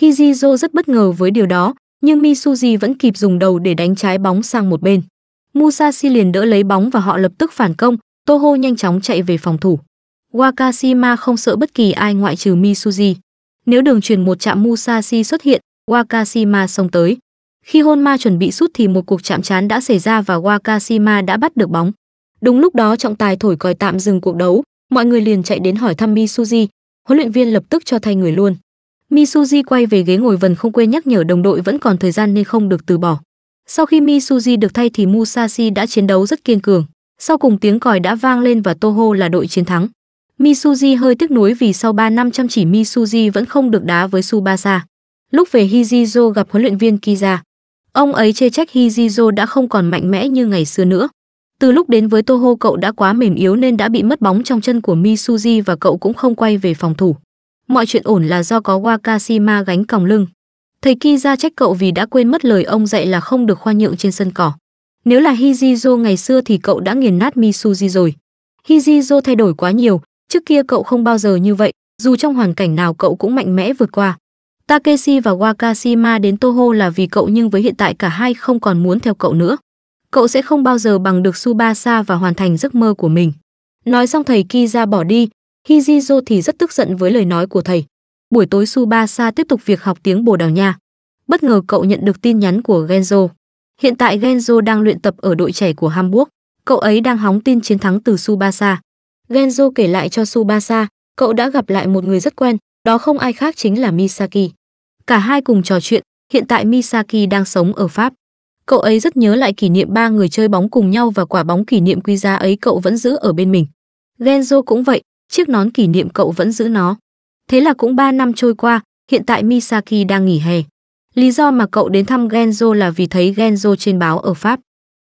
Hijizo rất bất ngờ với điều đó, nhưng Misuji vẫn kịp dùng đầu để đánh trái bóng sang một bên. Musashi liền đỡ lấy bóng và họ lập tức phản công, Toho nhanh chóng chạy về phòng thủ. Wakashima không sợ bất kỳ ai ngoại trừ Misuji. Nếu đường truyền một chạm Musashi xuất hiện, Wakashima xông tới. Khi Honma chuẩn bị sút thì một cuộc chạm trán đã xảy ra và Wakashima đã bắt được bóng. Đúng lúc đó trọng tài thổi còi tạm dừng cuộc đấu, mọi người liền chạy đến hỏi thăm Misuji, huấn luyện viên lập tức cho thay người luôn. Misuji quay về ghế ngồi vần không quên nhắc nhở đồng đội vẫn còn thời gian nên không được từ bỏ. Sau khi Misuji được thay thì Musashi đã chiến đấu rất kiên cường. Sau cùng tiếng còi đã vang lên và Toho là đội chiến thắng. Misuji hơi tiếc nuối vì sau 3 năm chăm chỉ Misuji vẫn không được đá với Subasa. Lúc về Hijizo gặp huấn luyện viên Kiza, ông ấy chê trách Hijizo đã không còn mạnh mẽ như ngày xưa nữa. Từ lúc đến với Toho cậu đã quá mềm yếu nên đã bị mất bóng trong chân của Misuji và cậu cũng không quay về phòng thủ. Mọi chuyện ổn là do có Wakashima gánh còng lưng. Thầy Kiza trách cậu vì đã quên mất lời ông dạy là không được khoa nhượng trên sân cỏ. Nếu là Hijizo ngày xưa thì cậu đã nghiền nát Mitsuji rồi. Hijizo thay đổi quá nhiều, trước kia cậu không bao giờ như vậy, dù trong hoàn cảnh nào cậu cũng mạnh mẽ vượt qua. Takeshi và Wakashima đến Toho là vì cậu nhưng với hiện tại cả hai không còn muốn theo cậu nữa. Cậu sẽ không bao giờ bằng được Subasa và hoàn thành giấc mơ của mình. Nói xong thầy Kiza bỏ đi, Hijizo thì rất tức giận với lời nói của thầy. Buổi tối Subasa tiếp tục việc học tiếng Bồ Đào Nha. Bất ngờ cậu nhận được tin nhắn của Genzo. Hiện tại Genzo đang luyện tập ở đội trẻ của Hamburg. Cậu ấy đang hóng tin chiến thắng từ Subasa. Genzo kể lại cho Subasa, cậu đã gặp lại một người rất quen, đó không ai khác chính là Misaki. Cả hai cùng trò chuyện, hiện tại Misaki đang sống ở Pháp. Cậu ấy rất nhớ lại kỷ niệm ba người chơi bóng cùng nhau và quả bóng kỷ niệm quý giá ấy cậu vẫn giữ ở bên mình. Genzo cũng vậy, chiếc nón kỷ niệm cậu vẫn giữ nó. Thế là cũng 3 năm trôi qua, hiện tại Misaki đang nghỉ hè. Lý do mà cậu đến thăm Genzo là vì thấy Genzo trên báo ở Pháp.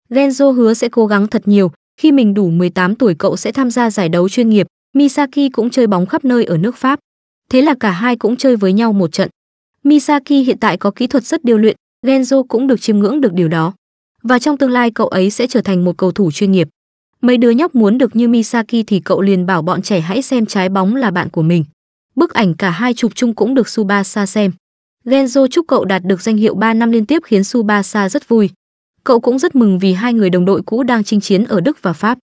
Genzo hứa sẽ cố gắng thật nhiều, khi mình đủ 18 tuổi cậu sẽ tham gia giải đấu chuyên nghiệp, Misaki cũng chơi bóng khắp nơi ở nước Pháp. Thế là cả hai cũng chơi với nhau một trận. Misaki hiện tại có kỹ thuật rất điều luyện, Genzo cũng được chiêm ngưỡng được điều đó. Và trong tương lai cậu ấy sẽ trở thành một cầu thủ chuyên nghiệp. Mấy đứa nhóc muốn được như Misaki thì cậu liền bảo bọn trẻ hãy xem trái bóng là bạn của mình. Bức ảnh cả hai chụp chung cũng được Subasa xem. Genzo chúc cậu đạt được danh hiệu 3 năm liên tiếp khiến Subasa rất vui. Cậu cũng rất mừng vì hai người đồng đội cũ đang chinh chiến ở Đức và Pháp.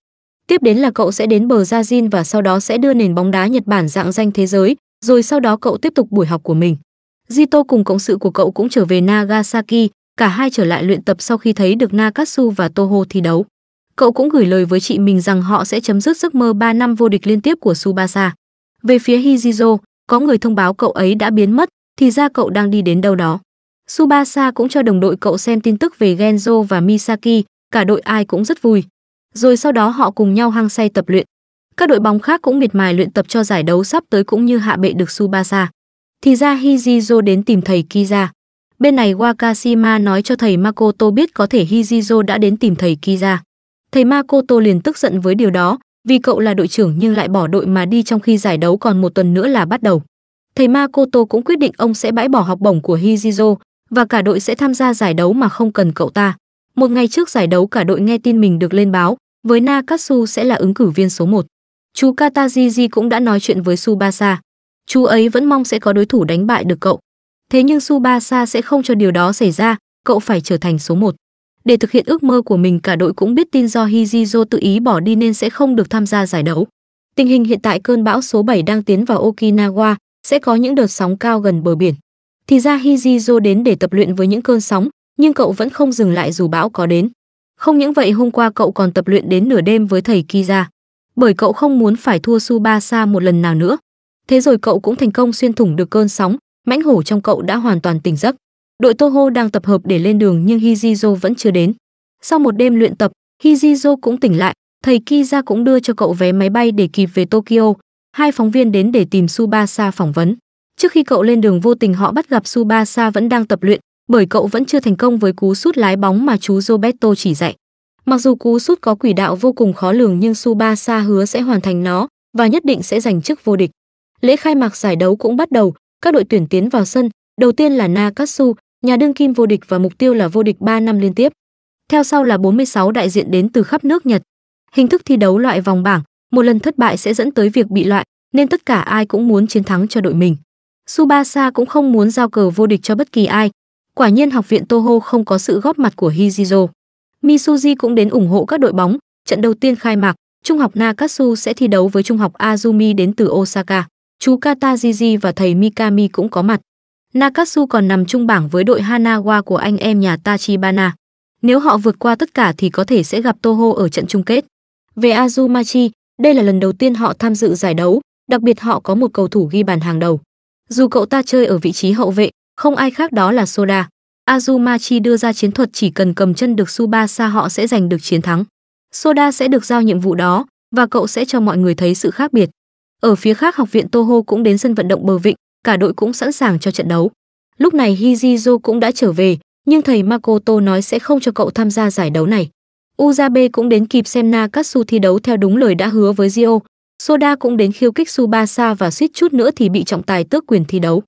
Tiếp đến là cậu sẽ đến bờ Brazil và sau đó sẽ đưa nền bóng đá Nhật Bản dạng danh thế giới, rồi sau đó cậu tiếp tục buổi học của mình. Jito cùng cộng sự của cậu cũng trở về Nagasaki, cả hai trở lại luyện tập sau khi thấy được Nakatsu và Toho thi đấu. Cậu cũng gửi lời với chị mình rằng họ sẽ chấm dứt giấc mơ 3 năm vô địch liên tiếp của Subasa. Về phía Hijizo, có người thông báo cậu ấy đã biến mất, thì ra cậu đang đi đến đâu đó. Subasa cũng cho đồng đội cậu xem tin tức về Genzo và Misaki, cả đội ai cũng rất vui. Rồi sau đó họ cùng nhau hăng say tập luyện. Các đội bóng khác cũng miệt mài luyện tập cho giải đấu sắp tới cũng như hạ bệ được Subasa. Thì ra Hijizo đến tìm thầy Kiza. Bên này Wakashima nói cho thầy Makoto biết có thể Hijizo đã đến tìm thầy Kiza. Thầy Ma Cô liền tức giận với điều đó, vì cậu là đội trưởng nhưng lại bỏ đội mà đi trong khi giải đấu còn một tuần nữa là bắt đầu. Thầy Ma Cô cũng quyết định ông sẽ bãi bỏ học bổng của Hijizo và cả đội sẽ tham gia giải đấu mà không cần cậu ta. Một ngày trước giải đấu cả đội nghe tin mình được lên báo, với Nakatsu sẽ là ứng cử viên số 1. Chú Katajiji cũng đã nói chuyện với Subasa. Chú ấy vẫn mong sẽ có đối thủ đánh bại được cậu. Thế nhưng Subasa sẽ không cho điều đó xảy ra, cậu phải trở thành số 1. Để thực hiện ước mơ của mình cả đội cũng biết tin do Hijizo tự ý bỏ đi nên sẽ không được tham gia giải đấu. Tình hình hiện tại cơn bão số 7 đang tiến vào Okinawa, sẽ có những đợt sóng cao gần bờ biển. Thì ra Hijizo đến để tập luyện với những cơn sóng, nhưng cậu vẫn không dừng lại dù bão có đến. Không những vậy hôm qua cậu còn tập luyện đến nửa đêm với thầy Kiza, bởi cậu không muốn phải thua Subasa một lần nào nữa. Thế rồi cậu cũng thành công xuyên thủng được cơn sóng, mãnh hổ trong cậu đã hoàn toàn tỉnh giấc. Đội Toho đang tập hợp để lên đường nhưng Hijizo vẫn chưa đến. Sau một đêm luyện tập, Hijizo cũng tỉnh lại, thầy Kiza cũng đưa cho cậu vé máy bay để kịp về Tokyo. Hai phóng viên đến để tìm Subasa phỏng vấn. Trước khi cậu lên đường vô tình họ bắt gặp Subasa vẫn đang tập luyện, bởi cậu vẫn chưa thành công với cú sút lái bóng mà chú Roberto chỉ dạy. Mặc dù cú sút có quỷ đạo vô cùng khó lường nhưng Subasa hứa sẽ hoàn thành nó và nhất định sẽ giành chức vô địch. Lễ khai mạc giải đấu cũng bắt đầu, các đội tuyển tiến vào sân, đầu tiên là Nakatsu, nhà đương kim vô địch và mục tiêu là vô địch 3 năm liên tiếp. Theo sau là 46 đại diện đến từ khắp nước Nhật. Hình thức thi đấu loại vòng bảng, một lần thất bại sẽ dẫn tới việc bị loại, nên tất cả ai cũng muốn chiến thắng cho đội mình. Subasa cũng không muốn giao cờ vô địch cho bất kỳ ai. Quả nhiên học viện Toho không có sự góp mặt của Hijizo. Misuji cũng đến ủng hộ các đội bóng. Trận đầu tiên khai mạc, Trung học Nakatsu sẽ thi đấu với Trung học Azumi đến từ Osaka. Chú Katajiji và thầy Mikami cũng có mặt. Nakatsu còn nằm chung bảng với đội Hanawa của anh em nhà Tachibana. Nếu họ vượt qua tất cả thì có thể sẽ gặp Toho ở trận chung kết. Về Azumachi, đây là lần đầu tiên họ tham dự giải đấu, đặc biệt họ có một cầu thủ ghi bàn hàng đầu. Dù cậu ta chơi ở vị trí hậu vệ, không ai khác đó là Soda. Azumachi đưa ra chiến thuật chỉ cần cầm chân được Subasa họ sẽ giành được chiến thắng. Soda sẽ được giao nhiệm vụ đó và cậu sẽ cho mọi người thấy sự khác biệt. Ở phía khác học viện Toho cũng đến sân vận động bờ vịnh, cả đội cũng sẵn sàng cho trận đấu. Lúc này Hijizu cũng đã trở về, nhưng thầy Makoto nói sẽ không cho cậu tham gia giải đấu này. Uzabe cũng đến kịp xem Nakatsu thi đấu theo đúng lời đã hứa với Rio. Soda cũng đến khiêu kích Subasa và suýt chút nữa thì bị trọng tài tước quyền thi đấu.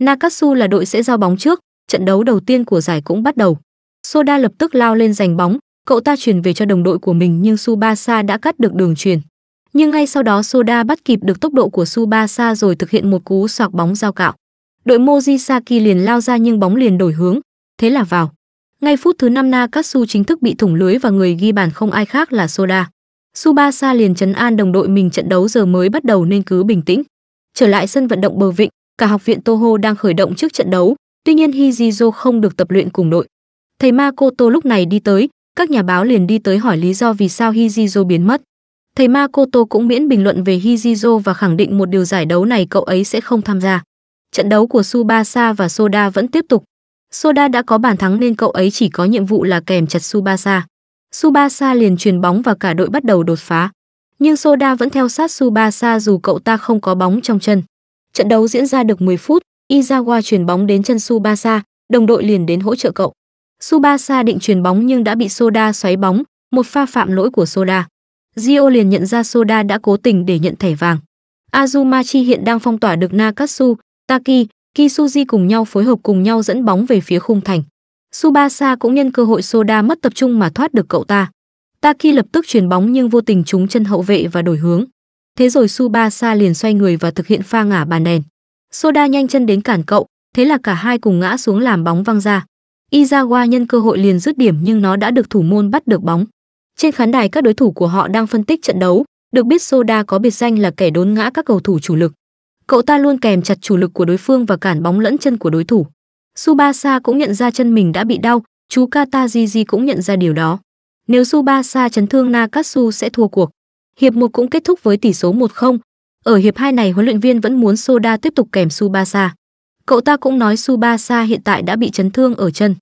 Nakatsu là đội sẽ giao bóng trước, trận đấu đầu tiên của giải cũng bắt đầu. Soda lập tức lao lên giành bóng, cậu ta chuyển về cho đồng đội của mình nhưng Subasa đã cắt được đường truyền nhưng ngay sau đó Soda bắt kịp được tốc độ của Subasa rồi thực hiện một cú xoạc bóng giao cạo. Đội Mojisaki liền lao ra nhưng bóng liền đổi hướng, thế là vào. Ngay phút thứ 5 Nakatsu chính thức bị thủng lưới và người ghi bàn không ai khác là Soda. Subasa liền chấn an đồng đội mình trận đấu giờ mới bắt đầu nên cứ bình tĩnh. Trở lại sân vận động bờ vịnh, cả học viện Toho đang khởi động trước trận đấu, tuy nhiên Hijizo không được tập luyện cùng đội. Thầy Makoto lúc này đi tới, các nhà báo liền đi tới hỏi lý do vì sao Hijizo biến mất. Thầy Makoto cũng miễn bình luận về Hijizo và khẳng định một điều giải đấu này cậu ấy sẽ không tham gia. Trận đấu của Subasa và Soda vẫn tiếp tục. Soda đã có bàn thắng nên cậu ấy chỉ có nhiệm vụ là kèm chặt Subasa. Subasa liền truyền bóng và cả đội bắt đầu đột phá. Nhưng Soda vẫn theo sát Subasa dù cậu ta không có bóng trong chân. Trận đấu diễn ra được 10 phút, Izawa truyền bóng đến chân Subasa, đồng đội liền đến hỗ trợ cậu. Subasa định truyền bóng nhưng đã bị Soda xoáy bóng, một pha phạm lỗi của Soda. Gio liền nhận ra Soda đã cố tình để nhận thẻ vàng. Azumachi hiện đang phong tỏa được Nakatsu, Taki, Kisuji cùng nhau phối hợp cùng nhau dẫn bóng về phía khung thành. Subasa cũng nhân cơ hội Soda mất tập trung mà thoát được cậu ta. Taki lập tức chuyển bóng nhưng vô tình trúng chân hậu vệ và đổi hướng. Thế rồi Subasa liền xoay người và thực hiện pha ngả bàn đèn. Soda nhanh chân đến cản cậu, thế là cả hai cùng ngã xuống làm bóng văng ra. Izawa nhân cơ hội liền dứt điểm nhưng nó đã được thủ môn bắt được bóng. Trên khán đài các đối thủ của họ đang phân tích trận đấu, được biết Soda có biệt danh là kẻ đốn ngã các cầu thủ chủ lực. Cậu ta luôn kèm chặt chủ lực của đối phương và cản bóng lẫn chân của đối thủ. Subasa cũng nhận ra chân mình đã bị đau, chú Katajiji cũng nhận ra điều đó. Nếu Subasa chấn thương Nakatsu sẽ thua cuộc. Hiệp 1 cũng kết thúc với tỷ số 1-0. Ở hiệp 2 này huấn luyện viên vẫn muốn Soda tiếp tục kèm Subasa. Cậu ta cũng nói Subasa hiện tại đã bị chấn thương ở chân.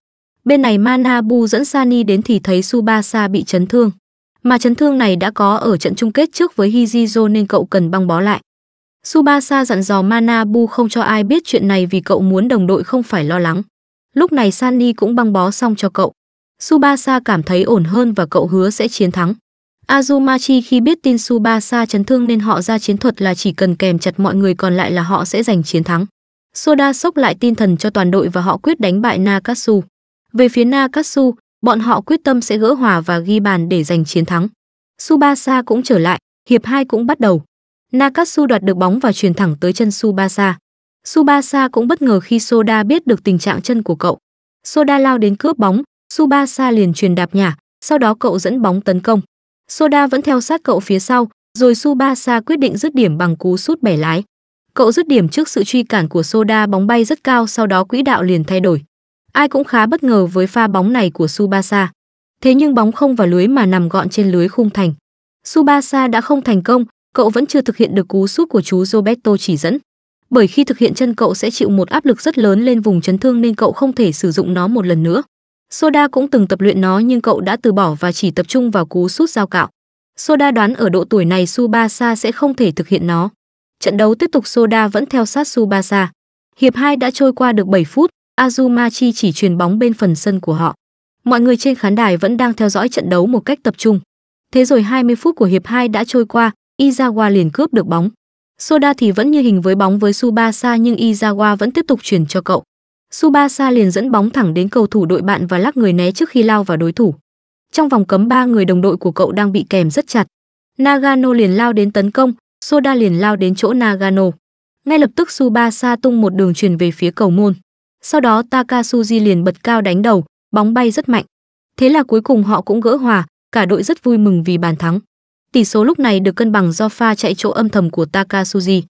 Bên này Manabu dẫn Sani đến thì thấy Subasa bị chấn thương. Mà chấn thương này đã có ở trận chung kết trước với Hijizo nên cậu cần băng bó lại. Subasa dặn dò Manabu không cho ai biết chuyện này vì cậu muốn đồng đội không phải lo lắng. Lúc này Sani cũng băng bó xong cho cậu. Subasa cảm thấy ổn hơn và cậu hứa sẽ chiến thắng. Azumachi khi biết tin Subasa chấn thương nên họ ra chiến thuật là chỉ cần kèm chặt mọi người còn lại là họ sẽ giành chiến thắng. Soda sốc lại tinh thần cho toàn đội và họ quyết đánh bại Nakatsu. Về phía Nakatsu, bọn họ quyết tâm sẽ gỡ hòa và ghi bàn để giành chiến thắng. Subasa cũng trở lại, hiệp 2 cũng bắt đầu. Nakatsu đoạt được bóng và truyền thẳng tới chân Subasa. Subasa cũng bất ngờ khi Soda biết được tình trạng chân của cậu. Soda lao đến cướp bóng, Subasa liền truyền đạp nhả, sau đó cậu dẫn bóng tấn công. Soda vẫn theo sát cậu phía sau, rồi Subasa quyết định dứt điểm bằng cú sút bẻ lái. Cậu dứt điểm trước sự truy cản của Soda bóng bay rất cao sau đó quỹ đạo liền thay đổi. Ai cũng khá bất ngờ với pha bóng này của Subasa. Thế nhưng bóng không vào lưới mà nằm gọn trên lưới khung thành. Subasa đã không thành công, cậu vẫn chưa thực hiện được cú sút của chú Roberto chỉ dẫn. Bởi khi thực hiện chân cậu sẽ chịu một áp lực rất lớn lên vùng chấn thương nên cậu không thể sử dụng nó một lần nữa. Soda cũng từng tập luyện nó nhưng cậu đã từ bỏ và chỉ tập trung vào cú sút giao cạo. Soda đoán ở độ tuổi này Subasa sẽ không thể thực hiện nó. Trận đấu tiếp tục Soda vẫn theo sát Subasa. Hiệp 2 đã trôi qua được 7 phút, Azumachi chỉ truyền bóng bên phần sân của họ. Mọi người trên khán đài vẫn đang theo dõi trận đấu một cách tập trung. Thế rồi 20 phút của hiệp 2 đã trôi qua, Izawa liền cướp được bóng. Soda thì vẫn như hình với bóng với Subasa nhưng Izawa vẫn tiếp tục chuyển cho cậu. Subasa liền dẫn bóng thẳng đến cầu thủ đội bạn và lắc người né trước khi lao vào đối thủ. Trong vòng cấm ba người đồng đội của cậu đang bị kèm rất chặt. Nagano liền lao đến tấn công, Soda liền lao đến chỗ Nagano. Ngay lập tức Subasa tung một đường truyền về phía cầu môn. Sau đó Takasuji liền bật cao đánh đầu, bóng bay rất mạnh. Thế là cuối cùng họ cũng gỡ hòa, cả đội rất vui mừng vì bàn thắng. Tỷ số lúc này được cân bằng do pha chạy chỗ âm thầm của Takasuji.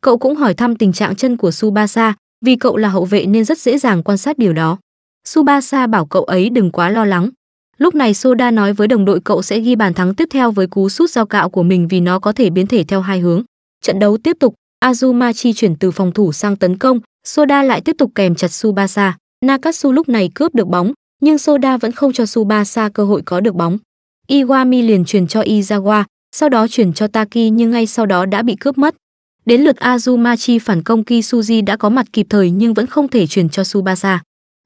Cậu cũng hỏi thăm tình trạng chân của Subasa, vì cậu là hậu vệ nên rất dễ dàng quan sát điều đó. Subasa bảo cậu ấy đừng quá lo lắng. Lúc này Soda nói với đồng đội cậu sẽ ghi bàn thắng tiếp theo với cú sút giao cạo của mình vì nó có thể biến thể theo hai hướng. Trận đấu tiếp tục, Azumachi chuyển từ phòng thủ sang tấn công, Soda lại tiếp tục kèm chặt Subasa. Nakatsu lúc này cướp được bóng, nhưng Soda vẫn không cho Subasa cơ hội có được bóng. Iwami liền truyền cho Izawa, sau đó chuyển cho Taki nhưng ngay sau đó đã bị cướp mất. Đến lượt Azumachi phản công Kisuji đã có mặt kịp thời nhưng vẫn không thể chuyển cho Subasa.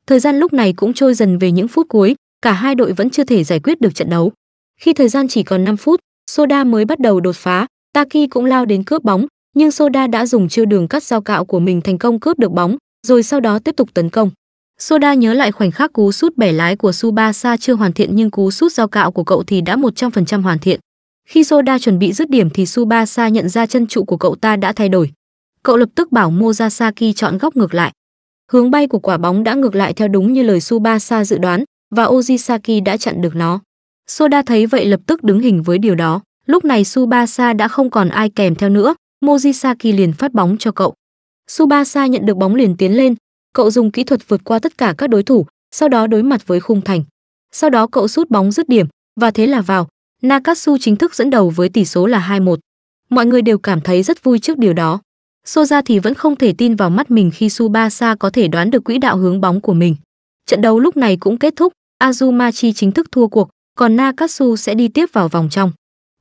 Thời gian lúc này cũng trôi dần về những phút cuối, cả hai đội vẫn chưa thể giải quyết được trận đấu. Khi thời gian chỉ còn 5 phút, Soda mới bắt đầu đột phá, Taki cũng lao đến cướp bóng, nhưng Soda đã dùng chiêu đường cắt dao cạo của mình thành công cướp được bóng, rồi sau đó tiếp tục tấn công. Soda nhớ lại khoảnh khắc cú sút bẻ lái của Subasa chưa hoàn thiện nhưng cú sút dao cạo của cậu thì đã 100% hoàn thiện. Khi Soda chuẩn bị dứt điểm thì Subasa nhận ra chân trụ của cậu ta đã thay đổi. Cậu lập tức bảo Mozasaki chọn góc ngược lại. Hướng bay của quả bóng đã ngược lại theo đúng như lời Subasa dự đoán và Ojisaki đã chặn được nó. Soda thấy vậy lập tức đứng hình với điều đó. Lúc này Subasa đã không còn ai kèm theo nữa Mojisaki liền phát bóng cho cậu. Subasa nhận được bóng liền tiến lên, cậu dùng kỹ thuật vượt qua tất cả các đối thủ, sau đó đối mặt với khung thành. Sau đó cậu sút bóng dứt điểm và thế là vào. Nakatsu chính thức dẫn đầu với tỷ số là 2-1. Mọi người đều cảm thấy rất vui trước điều đó. Soja thì vẫn không thể tin vào mắt mình khi Subasa có thể đoán được quỹ đạo hướng bóng của mình. Trận đấu lúc này cũng kết thúc, Azumachi chính thức thua cuộc, còn Nakatsu sẽ đi tiếp vào vòng trong.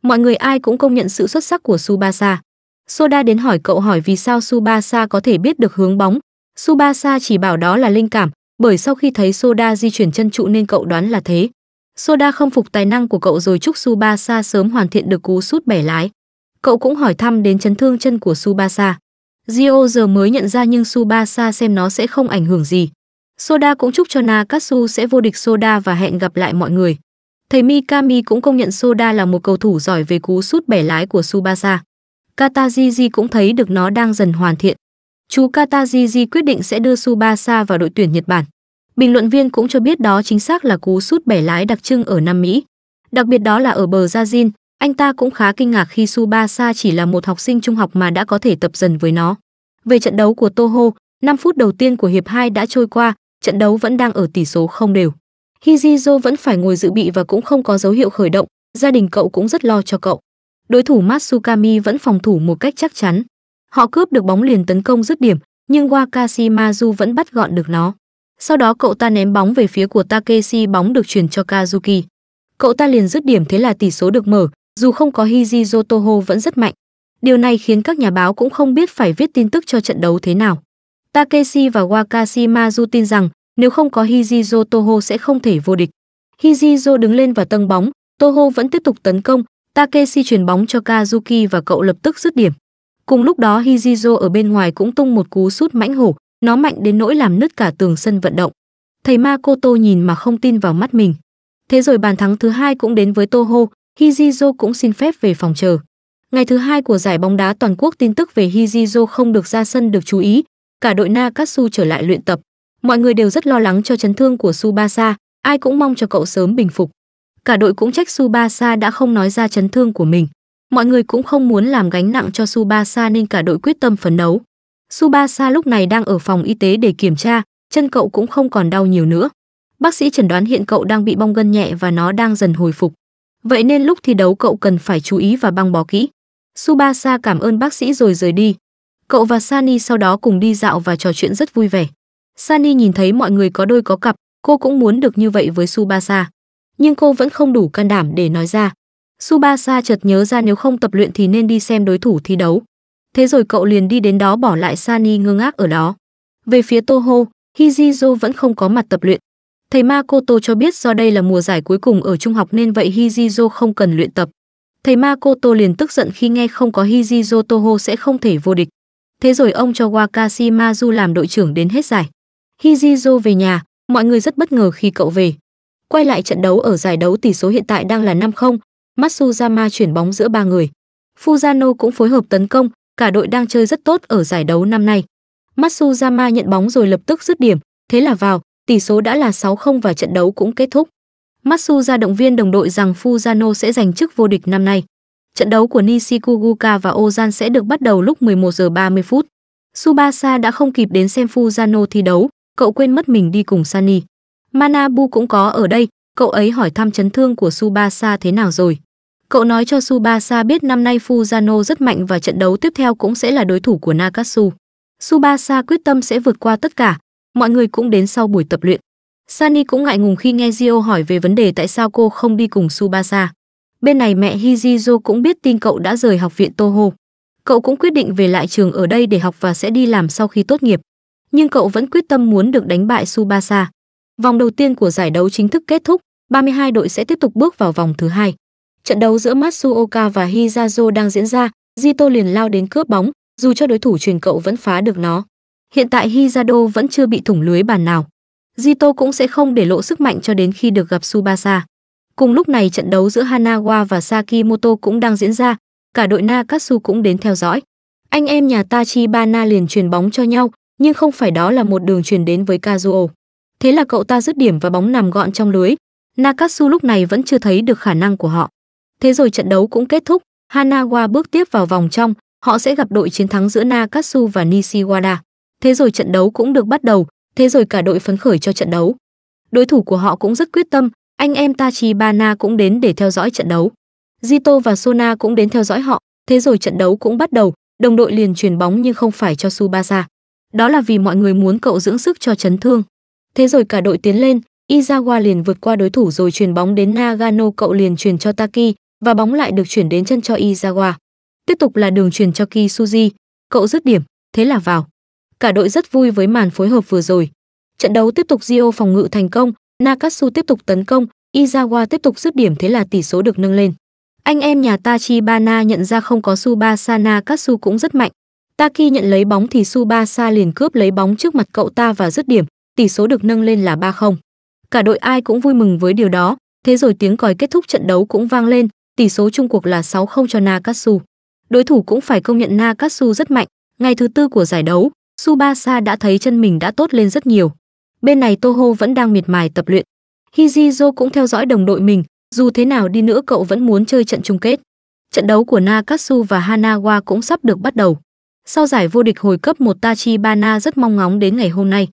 Mọi người ai cũng công nhận sự xuất sắc của Subasa. Soda đến hỏi cậu hỏi vì sao Subasa có thể biết được hướng bóng. Subasa chỉ bảo đó là linh cảm, bởi sau khi thấy Soda di chuyển chân trụ nên cậu đoán là thế. Soda không phục tài năng của cậu rồi chúc Subasa sớm hoàn thiện được cú sút bẻ lái. Cậu cũng hỏi thăm đến chấn thương chân của Subasa. Gio giờ mới nhận ra nhưng Subasa xem nó sẽ không ảnh hưởng gì. Soda cũng chúc cho Nakatsu sẽ vô địch Soda và hẹn gặp lại mọi người. Thầy Mikami cũng công nhận Soda là một cầu thủ giỏi về cú sút bẻ lái của Subasa. Katajiji cũng thấy được nó đang dần hoàn thiện. Chú Katajiji quyết định sẽ đưa Subasa vào đội tuyển Nhật Bản. Bình luận viên cũng cho biết đó chính xác là cú sút bẻ lái đặc trưng ở Nam Mỹ. Đặc biệt đó là ở bờ Brazil, anh ta cũng khá kinh ngạc khi Subasa chỉ là một học sinh trung học mà đã có thể tập dần với nó. Về trận đấu của Toho, 5 phút đầu tiên của hiệp 2 đã trôi qua, trận đấu vẫn đang ở tỷ số không đều. Hijizo vẫn phải ngồi dự bị và cũng không có dấu hiệu khởi động, gia đình cậu cũng rất lo cho cậu đối thủ Matsukami vẫn phòng thủ một cách chắc chắn. Họ cướp được bóng liền tấn công dứt điểm, nhưng Wakashimazu vẫn bắt gọn được nó. Sau đó cậu ta ném bóng về phía của Takeshi bóng được chuyển cho Kazuki. Cậu ta liền dứt điểm thế là tỷ số được mở, dù không có Hiji Toho vẫn rất mạnh. Điều này khiến các nhà báo cũng không biết phải viết tin tức cho trận đấu thế nào. Takeshi và Wakashimazu tin rằng nếu không có Hijizo Toho sẽ không thể vô địch. Hijizo đứng lên và tâng bóng, Toho vẫn tiếp tục tấn công, Takeshi chuyển bóng cho Kazuki và cậu lập tức dứt điểm. Cùng lúc đó Hijizo ở bên ngoài cũng tung một cú sút mãnh hổ, nó mạnh đến nỗi làm nứt cả tường sân vận động. Thầy Makoto nhìn mà không tin vào mắt mình. Thế rồi bàn thắng thứ hai cũng đến với Toho, Hijizo cũng xin phép về phòng chờ. Ngày thứ hai của giải bóng đá toàn quốc tin tức về Hijizo không được ra sân được chú ý, cả đội Nakatsu trở lại luyện tập. Mọi người đều rất lo lắng cho chấn thương của Subasa, ai cũng mong cho cậu sớm bình phục cả đội cũng trách Subasa đã không nói ra chấn thương của mình. Mọi người cũng không muốn làm gánh nặng cho Subasa nên cả đội quyết tâm phấn đấu. Subasa lúc này đang ở phòng y tế để kiểm tra, chân cậu cũng không còn đau nhiều nữa. Bác sĩ chẩn đoán hiện cậu đang bị bong gân nhẹ và nó đang dần hồi phục. Vậy nên lúc thi đấu cậu cần phải chú ý và băng bó kỹ. Subasa cảm ơn bác sĩ rồi rời đi. Cậu và Sani sau đó cùng đi dạo và trò chuyện rất vui vẻ. Sani nhìn thấy mọi người có đôi có cặp, cô cũng muốn được như vậy với Subasa nhưng cô vẫn không đủ can đảm để nói ra. Subasa chợt nhớ ra nếu không tập luyện thì nên đi xem đối thủ thi đấu. Thế rồi cậu liền đi đến đó bỏ lại Sani ngơ ngác ở đó. Về phía Toho, Hijizo vẫn không có mặt tập luyện. Thầy Makoto cho biết do đây là mùa giải cuối cùng ở trung học nên vậy Hijizo không cần luyện tập. Thầy Makoto liền tức giận khi nghe không có Hijizo Toho sẽ không thể vô địch. Thế rồi ông cho Wakashi Mazu làm đội trưởng đến hết giải. Hijizo về nhà, mọi người rất bất ngờ khi cậu về. Quay lại trận đấu ở giải đấu tỷ số hiện tại đang là 5-0, Matsuyama chuyển bóng giữa ba người. Fujano cũng phối hợp tấn công, cả đội đang chơi rất tốt ở giải đấu năm nay. Matsuyama nhận bóng rồi lập tức dứt điểm, thế là vào, tỷ số đã là 6-0 và trận đấu cũng kết thúc. Matsuya động viên đồng đội rằng Fujano sẽ giành chức vô địch năm nay. Trận đấu của Nishikuguka và Ozan sẽ được bắt đầu lúc 11 giờ 30 phút. Subasa đã không kịp đến xem Fujano thi đấu, cậu quên mất mình đi cùng Sunny. Manabu cũng có ở đây, cậu ấy hỏi thăm chấn thương của Subasa thế nào rồi. Cậu nói cho Subasa biết năm nay Fujano rất mạnh và trận đấu tiếp theo cũng sẽ là đối thủ của Nakatsu. Subasa quyết tâm sẽ vượt qua tất cả, mọi người cũng đến sau buổi tập luyện. Sunny cũng ngại ngùng khi nghe Gio hỏi về vấn đề tại sao cô không đi cùng Subasa. Bên này mẹ Hijizo cũng biết tin cậu đã rời học viện Toho. Cậu cũng quyết định về lại trường ở đây để học và sẽ đi làm sau khi tốt nghiệp. Nhưng cậu vẫn quyết tâm muốn được đánh bại Subasa. Vòng đầu tiên của giải đấu chính thức kết thúc, 32 đội sẽ tiếp tục bước vào vòng thứ hai. Trận đấu giữa Matsuoka và Hizazo đang diễn ra, Jito liền lao đến cướp bóng, dù cho đối thủ truyền cậu vẫn phá được nó. Hiện tại Hizado vẫn chưa bị thủng lưới bàn nào. Jito cũng sẽ không để lộ sức mạnh cho đến khi được gặp Subasa. Cùng lúc này trận đấu giữa Hanawa và Sakimoto cũng đang diễn ra, cả đội Nakatsu cũng đến theo dõi. Anh em nhà Tachibana liền truyền bóng cho nhau, nhưng không phải đó là một đường truyền đến với Kazuo. Thế là cậu ta dứt điểm và bóng nằm gọn trong lưới. Nakatsu lúc này vẫn chưa thấy được khả năng của họ. Thế rồi trận đấu cũng kết thúc, Hanawa bước tiếp vào vòng trong, họ sẽ gặp đội chiến thắng giữa Nakatsu và Nishiwada. Thế rồi trận đấu cũng được bắt đầu, thế rồi cả đội phấn khởi cho trận đấu. Đối thủ của họ cũng rất quyết tâm, anh em Tachibana cũng đến để theo dõi trận đấu. Jito và Sona cũng đến theo dõi họ, thế rồi trận đấu cũng bắt đầu, đồng đội liền truyền bóng nhưng không phải cho Subasa. Đó là vì mọi người muốn cậu dưỡng sức cho chấn thương. Thế rồi cả đội tiến lên, Izawa liền vượt qua đối thủ rồi chuyển bóng đến Nagano cậu liền chuyển cho Taki và bóng lại được chuyển đến chân cho Izawa. Tiếp tục là đường chuyển cho Kisuji, cậu dứt điểm, thế là vào. Cả đội rất vui với màn phối hợp vừa rồi. Trận đấu tiếp tục Gio phòng ngự thành công, Nakatsu tiếp tục tấn công, Izawa tiếp tục dứt điểm thế là tỷ số được nâng lên. Anh em nhà Tachibana nhận ra không có Subasa Nakatsu cũng rất mạnh. Taki nhận lấy bóng thì Subasa liền cướp lấy bóng trước mặt cậu ta và dứt điểm, tỷ số được nâng lên là 3-0. Cả đội ai cũng vui mừng với điều đó, thế rồi tiếng còi kết thúc trận đấu cũng vang lên, tỷ số chung cuộc là 6-0 cho Nakatsu. Đối thủ cũng phải công nhận Nakatsu rất mạnh, ngày thứ tư của giải đấu, Subasa đã thấy chân mình đã tốt lên rất nhiều. Bên này Toho vẫn đang miệt mài tập luyện. Hijizo cũng theo dõi đồng đội mình, dù thế nào đi nữa cậu vẫn muốn chơi trận chung kết. Trận đấu của Nakatsu và Hanawa cũng sắp được bắt đầu. Sau giải vô địch hồi cấp một Tachibana rất mong ngóng đến ngày hôm nay.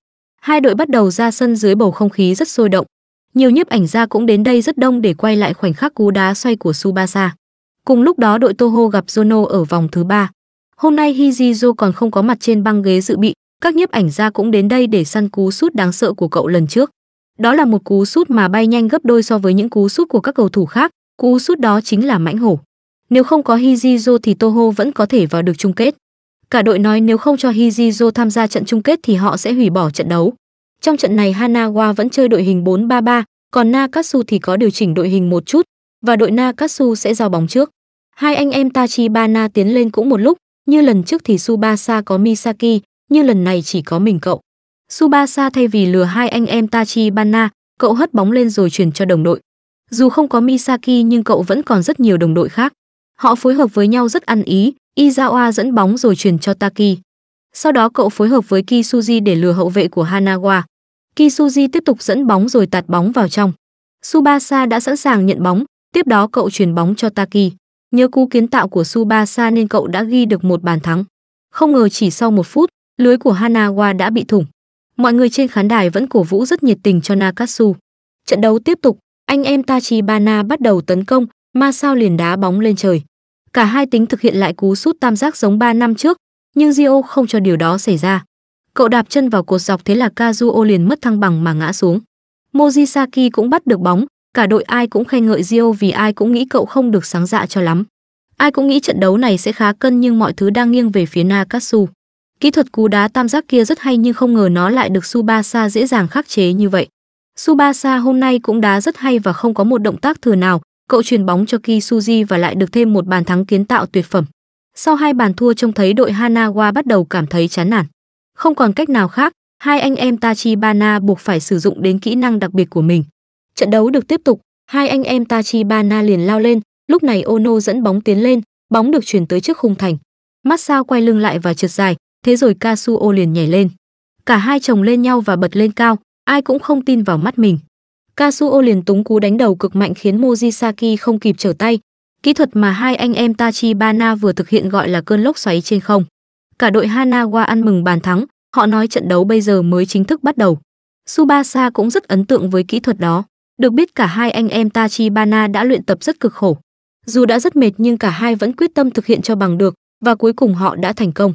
Hai đội bắt đầu ra sân dưới bầu không khí rất sôi động. Nhiều nhiếp ảnh gia cũng đến đây rất đông để quay lại khoảnh khắc cú đá xoay của Subasa. Cùng lúc đó đội Toho gặp Jono ở vòng thứ ba. Hôm nay Hijizo còn không có mặt trên băng ghế dự bị, các nhiếp ảnh gia cũng đến đây để săn cú sút đáng sợ của cậu lần trước. Đó là một cú sút mà bay nhanh gấp đôi so với những cú sút của các cầu thủ khác, cú sút đó chính là mãnh hổ. Nếu không có Hijizo thì Toho vẫn có thể vào được chung kết. Cả đội nói nếu không cho Hijizo tham gia trận chung kết thì họ sẽ hủy bỏ trận đấu. Trong trận này Hanawa vẫn chơi đội hình 4-3-3, còn Nakatsu thì có điều chỉnh đội hình một chút và đội Nakatsu sẽ giao bóng trước. Hai anh em Tachibana tiến lên cũng một lúc, như lần trước thì Subasa có Misaki, như lần này chỉ có mình cậu. Subasa thay vì lừa hai anh em Tachibana, cậu hất bóng lên rồi chuyển cho đồng đội. Dù không có Misaki nhưng cậu vẫn còn rất nhiều đồng đội khác. Họ phối hợp với nhau rất ăn ý, Izawa dẫn bóng rồi chuyển cho Taki. Sau đó cậu phối hợp với Kisuji để lừa hậu vệ của Hanawa. Kisuji tiếp tục dẫn bóng rồi tạt bóng vào trong. Subasa đã sẵn sàng nhận bóng, tiếp đó cậu chuyển bóng cho Taki. Nhờ cú kiến tạo của Subasa nên cậu đã ghi được một bàn thắng. Không ngờ chỉ sau một phút, lưới của Hanawa đã bị thủng. Mọi người trên khán đài vẫn cổ vũ rất nhiệt tình cho Nakatsu. Trận đấu tiếp tục, anh em Tachibana bắt đầu tấn công, Masao liền đá bóng lên trời. Cả hai tính thực hiện lại cú sút tam giác giống 3 năm trước, nhưng Gio không cho điều đó xảy ra. Cậu đạp chân vào cột dọc thế là Kazuo liền mất thăng bằng mà ngã xuống. Mojisaki cũng bắt được bóng, cả đội ai cũng khen ngợi Gio vì ai cũng nghĩ cậu không được sáng dạ cho lắm. Ai cũng nghĩ trận đấu này sẽ khá cân nhưng mọi thứ đang nghiêng về phía Nakatsu. Kỹ thuật cú đá tam giác kia rất hay nhưng không ngờ nó lại được Subasa dễ dàng khắc chế như vậy. Subasa hôm nay cũng đá rất hay và không có một động tác thừa nào, cậu truyền bóng cho Kisuji và lại được thêm một bàn thắng kiến tạo tuyệt phẩm. Sau hai bàn thua trông thấy đội Hanawa bắt đầu cảm thấy chán nản. Không còn cách nào khác, hai anh em Tachibana buộc phải sử dụng đến kỹ năng đặc biệt của mình. Trận đấu được tiếp tục, hai anh em Tachibana liền lao lên, lúc này Ono dẫn bóng tiến lên, bóng được chuyển tới trước khung thành. Massao quay lưng lại và trượt dài, thế rồi Kasuo liền nhảy lên. Cả hai chồng lên nhau và bật lên cao, ai cũng không tin vào mắt mình. Kasuo liền túng cú đánh đầu cực mạnh khiến Mojisaki không kịp trở tay. Kỹ thuật mà hai anh em Tachibana vừa thực hiện gọi là cơn lốc xoáy trên không. Cả đội Hanawa ăn mừng bàn thắng, họ nói trận đấu bây giờ mới chính thức bắt đầu. Subasa cũng rất ấn tượng với kỹ thuật đó. Được biết cả hai anh em Tachibana đã luyện tập rất cực khổ. Dù đã rất mệt nhưng cả hai vẫn quyết tâm thực hiện cho bằng được và cuối cùng họ đã thành công.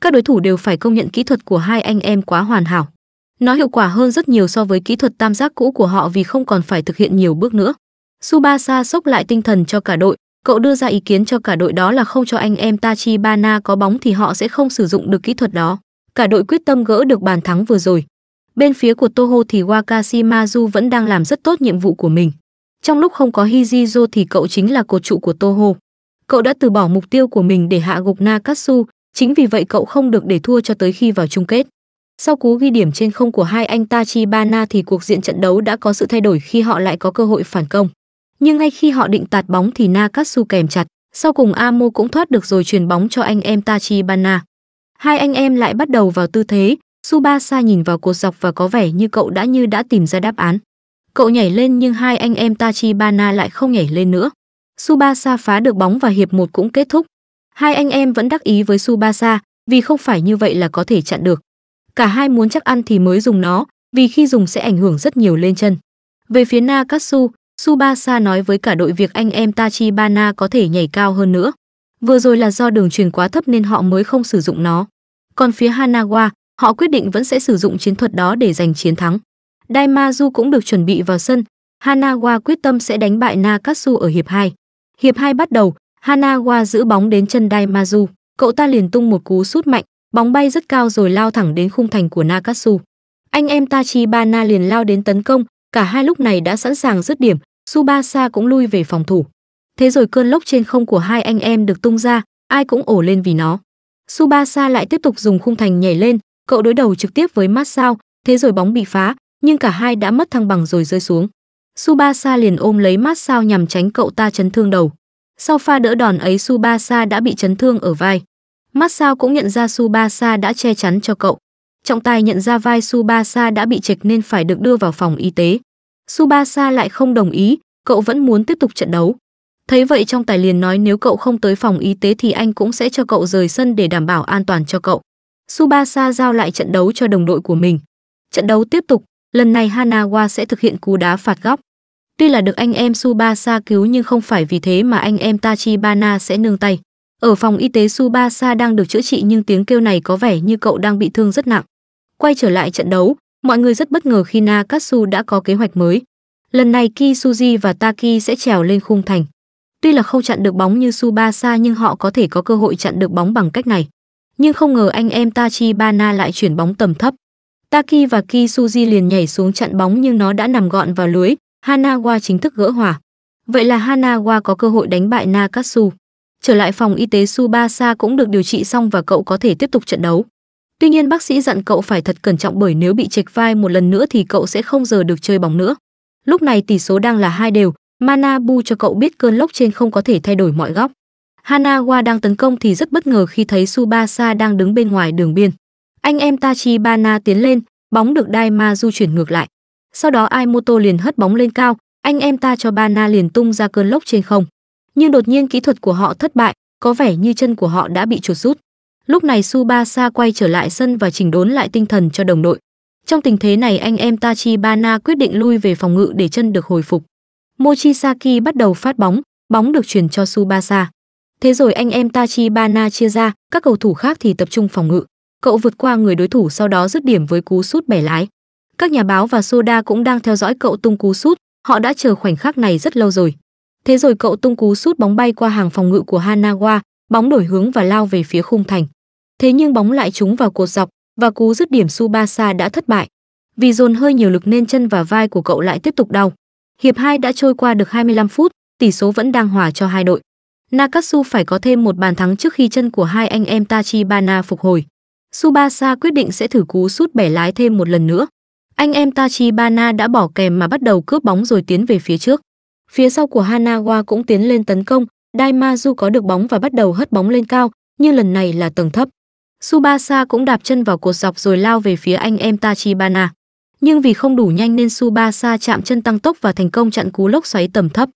Các đối thủ đều phải công nhận kỹ thuật của hai anh em quá hoàn hảo. Nó hiệu quả hơn rất nhiều so với kỹ thuật tam giác cũ của họ vì không còn phải thực hiện nhiều bước nữa. Subasa sốc lại tinh thần cho cả đội, cậu đưa ra ý kiến cho cả đội đó là không cho anh em Tachibana có bóng thì họ sẽ không sử dụng được kỹ thuật đó. Cả đội quyết tâm gỡ được bàn thắng vừa rồi. Bên phía của Toho thì Wakashimazu vẫn đang làm rất tốt nhiệm vụ của mình. Trong lúc không có Hijizo thì cậu chính là cột trụ của Toho. Cậu đã từ bỏ mục tiêu của mình để hạ gục Nakatsu, chính vì vậy cậu không được để thua cho tới khi vào chung kết. Sau cú ghi điểm trên không của hai anh Tachibana thì cuộc diện trận đấu đã có sự thay đổi khi họ lại có cơ hội phản công. Nhưng ngay khi họ định tạt bóng thì Nakatsu kèm chặt, sau cùng Amo cũng thoát được rồi truyền bóng cho anh em Tachibana. Hai anh em lại bắt đầu vào tư thế, Subasa nhìn vào cột dọc và có vẻ như cậu đã như đã tìm ra đáp án. Cậu nhảy lên nhưng hai anh em Tachibana lại không nhảy lên nữa. Subasa phá được bóng và hiệp một cũng kết thúc. Hai anh em vẫn đắc ý với Subasa vì không phải như vậy là có thể chặn được cả hai muốn chắc ăn thì mới dùng nó vì khi dùng sẽ ảnh hưởng rất nhiều lên chân về phía nakatsu subasa nói với cả đội việc anh em tachibana có thể nhảy cao hơn nữa vừa rồi là do đường truyền quá thấp nên họ mới không sử dụng nó còn phía hanawa họ quyết định vẫn sẽ sử dụng chiến thuật đó để giành chiến thắng daimazu cũng được chuẩn bị vào sân hanawa quyết tâm sẽ đánh bại nakatsu ở hiệp 2. hiệp 2 bắt đầu hanawa giữ bóng đến chân daimazu cậu ta liền tung một cú sút mạnh Bóng bay rất cao rồi lao thẳng đến khung thành của Nakatsu. Anh em Tachibana liền lao đến tấn công, cả hai lúc này đã sẵn sàng dứt điểm, Subasa cũng lui về phòng thủ. Thế rồi cơn lốc trên không của hai anh em được tung ra, ai cũng ổ lên vì nó. Subasa lại tiếp tục dùng khung thành nhảy lên, cậu đối đầu trực tiếp với Masao. thế rồi bóng bị phá, nhưng cả hai đã mất thăng bằng rồi rơi xuống. Subasa liền ôm lấy Masao nhằm tránh cậu ta chấn thương đầu. Sau pha đỡ đòn ấy Subasa đã bị chấn thương ở vai. Mắt sao cũng nhận ra Subasa đã che chắn cho cậu. Trọng tài nhận ra vai Subasa đã bị trịch nên phải được đưa vào phòng y tế. Subasa lại không đồng ý, cậu vẫn muốn tiếp tục trận đấu. Thấy vậy trong tài liền nói nếu cậu không tới phòng y tế thì anh cũng sẽ cho cậu rời sân để đảm bảo an toàn cho cậu. Subasa giao lại trận đấu cho đồng đội của mình. Trận đấu tiếp tục, lần này Hanawa sẽ thực hiện cú đá phạt góc. Tuy là được anh em Subasa cứu nhưng không phải vì thế mà anh em Tachibana sẽ nương tay. Ở phòng y tế Subasa đang được chữa trị nhưng tiếng kêu này có vẻ như cậu đang bị thương rất nặng. Quay trở lại trận đấu, mọi người rất bất ngờ khi Nakatsu đã có kế hoạch mới. Lần này Kisuji và Taki sẽ trèo lên khung thành. Tuy là không chặn được bóng như Subasa nhưng họ có thể có cơ hội chặn được bóng bằng cách này. Nhưng không ngờ anh em Tachibana lại chuyển bóng tầm thấp. Taki và Kisuji liền nhảy xuống chặn bóng nhưng nó đã nằm gọn vào lưới, Hanawa chính thức gỡ hòa. Vậy là Hanawa có cơ hội đánh bại Nakatsu. Trở lại phòng y tế Subasa cũng được điều trị xong và cậu có thể tiếp tục trận đấu. Tuy nhiên bác sĩ dặn cậu phải thật cẩn trọng bởi nếu bị chệch vai một lần nữa thì cậu sẽ không giờ được chơi bóng nữa. Lúc này tỷ số đang là hai đều, Manabu cho cậu biết cơn lốc trên không có thể thay đổi mọi góc. Hanawa đang tấn công thì rất bất ngờ khi thấy Subasa đang đứng bên ngoài đường biên. Anh em Tachibana tiến lên, bóng được Daimazu chuyển ngược lại. Sau đó Aimoto liền hất bóng lên cao, anh em ta cho Bana liền tung ra cơn lốc trên không nhưng đột nhiên kỹ thuật của họ thất bại, có vẻ như chân của họ đã bị chuột rút. Lúc này Subasa quay trở lại sân và chỉnh đốn lại tinh thần cho đồng đội. Trong tình thế này anh em Tachibana quyết định lui về phòng ngự để chân được hồi phục. Mochisaki bắt đầu phát bóng, bóng được chuyển cho Subasa. Thế rồi anh em Tachibana chia ra, các cầu thủ khác thì tập trung phòng ngự. Cậu vượt qua người đối thủ sau đó dứt điểm với cú sút bẻ lái. Các nhà báo và Soda cũng đang theo dõi cậu tung cú sút, họ đã chờ khoảnh khắc này rất lâu rồi. Thế rồi cậu tung cú sút bóng bay qua hàng phòng ngự của Hanawa, bóng đổi hướng và lao về phía khung thành. Thế nhưng bóng lại trúng vào cột dọc và cú dứt điểm Subasa đã thất bại. Vì dồn hơi nhiều lực nên chân và vai của cậu lại tiếp tục đau. Hiệp 2 đã trôi qua được 25 phút, tỷ số vẫn đang hòa cho hai đội. Nakatsu phải có thêm một bàn thắng trước khi chân của hai anh em Tachibana phục hồi. Subasa quyết định sẽ thử cú sút bẻ lái thêm một lần nữa. Anh em Tachibana đã bỏ kèm mà bắt đầu cướp bóng rồi tiến về phía trước. Phía sau của Hanawa cũng tiến lên tấn công, Daimazu có được bóng và bắt đầu hất bóng lên cao, nhưng lần này là tầng thấp. Subasa cũng đạp chân vào cột dọc rồi lao về phía anh em Tachibana. Nhưng vì không đủ nhanh nên Subasa chạm chân tăng tốc và thành công chặn cú lốc xoáy tầm thấp.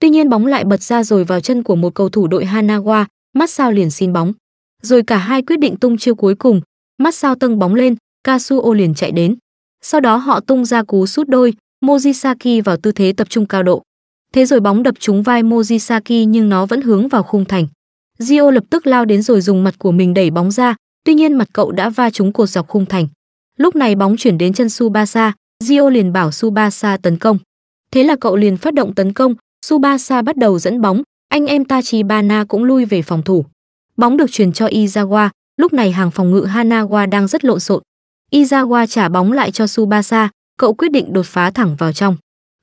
Tuy nhiên bóng lại bật ra rồi vào chân của một cầu thủ đội Hanawa, Massao liền xin bóng. Rồi cả hai quyết định tung chiêu cuối cùng, Massao tâng bóng lên, Kasuo liền chạy đến. Sau đó họ tung ra cú sút đôi, Mojisaki vào tư thế tập trung cao độ. Thế rồi bóng đập trúng vai Mojisaki nhưng nó vẫn hướng vào khung thành. Gio lập tức lao đến rồi dùng mặt của mình đẩy bóng ra, tuy nhiên mặt cậu đã va trúng cột dọc khung thành. Lúc này bóng chuyển đến chân Subasa, Gio liền bảo Subasa tấn công. Thế là cậu liền phát động tấn công, Subasa bắt đầu dẫn bóng, anh em Tachibana cũng lui về phòng thủ. Bóng được chuyển cho Izawa, lúc này hàng phòng ngự Hanawa đang rất lộn xộn. Izawa trả bóng lại cho Subasa, cậu quyết định đột phá thẳng vào trong.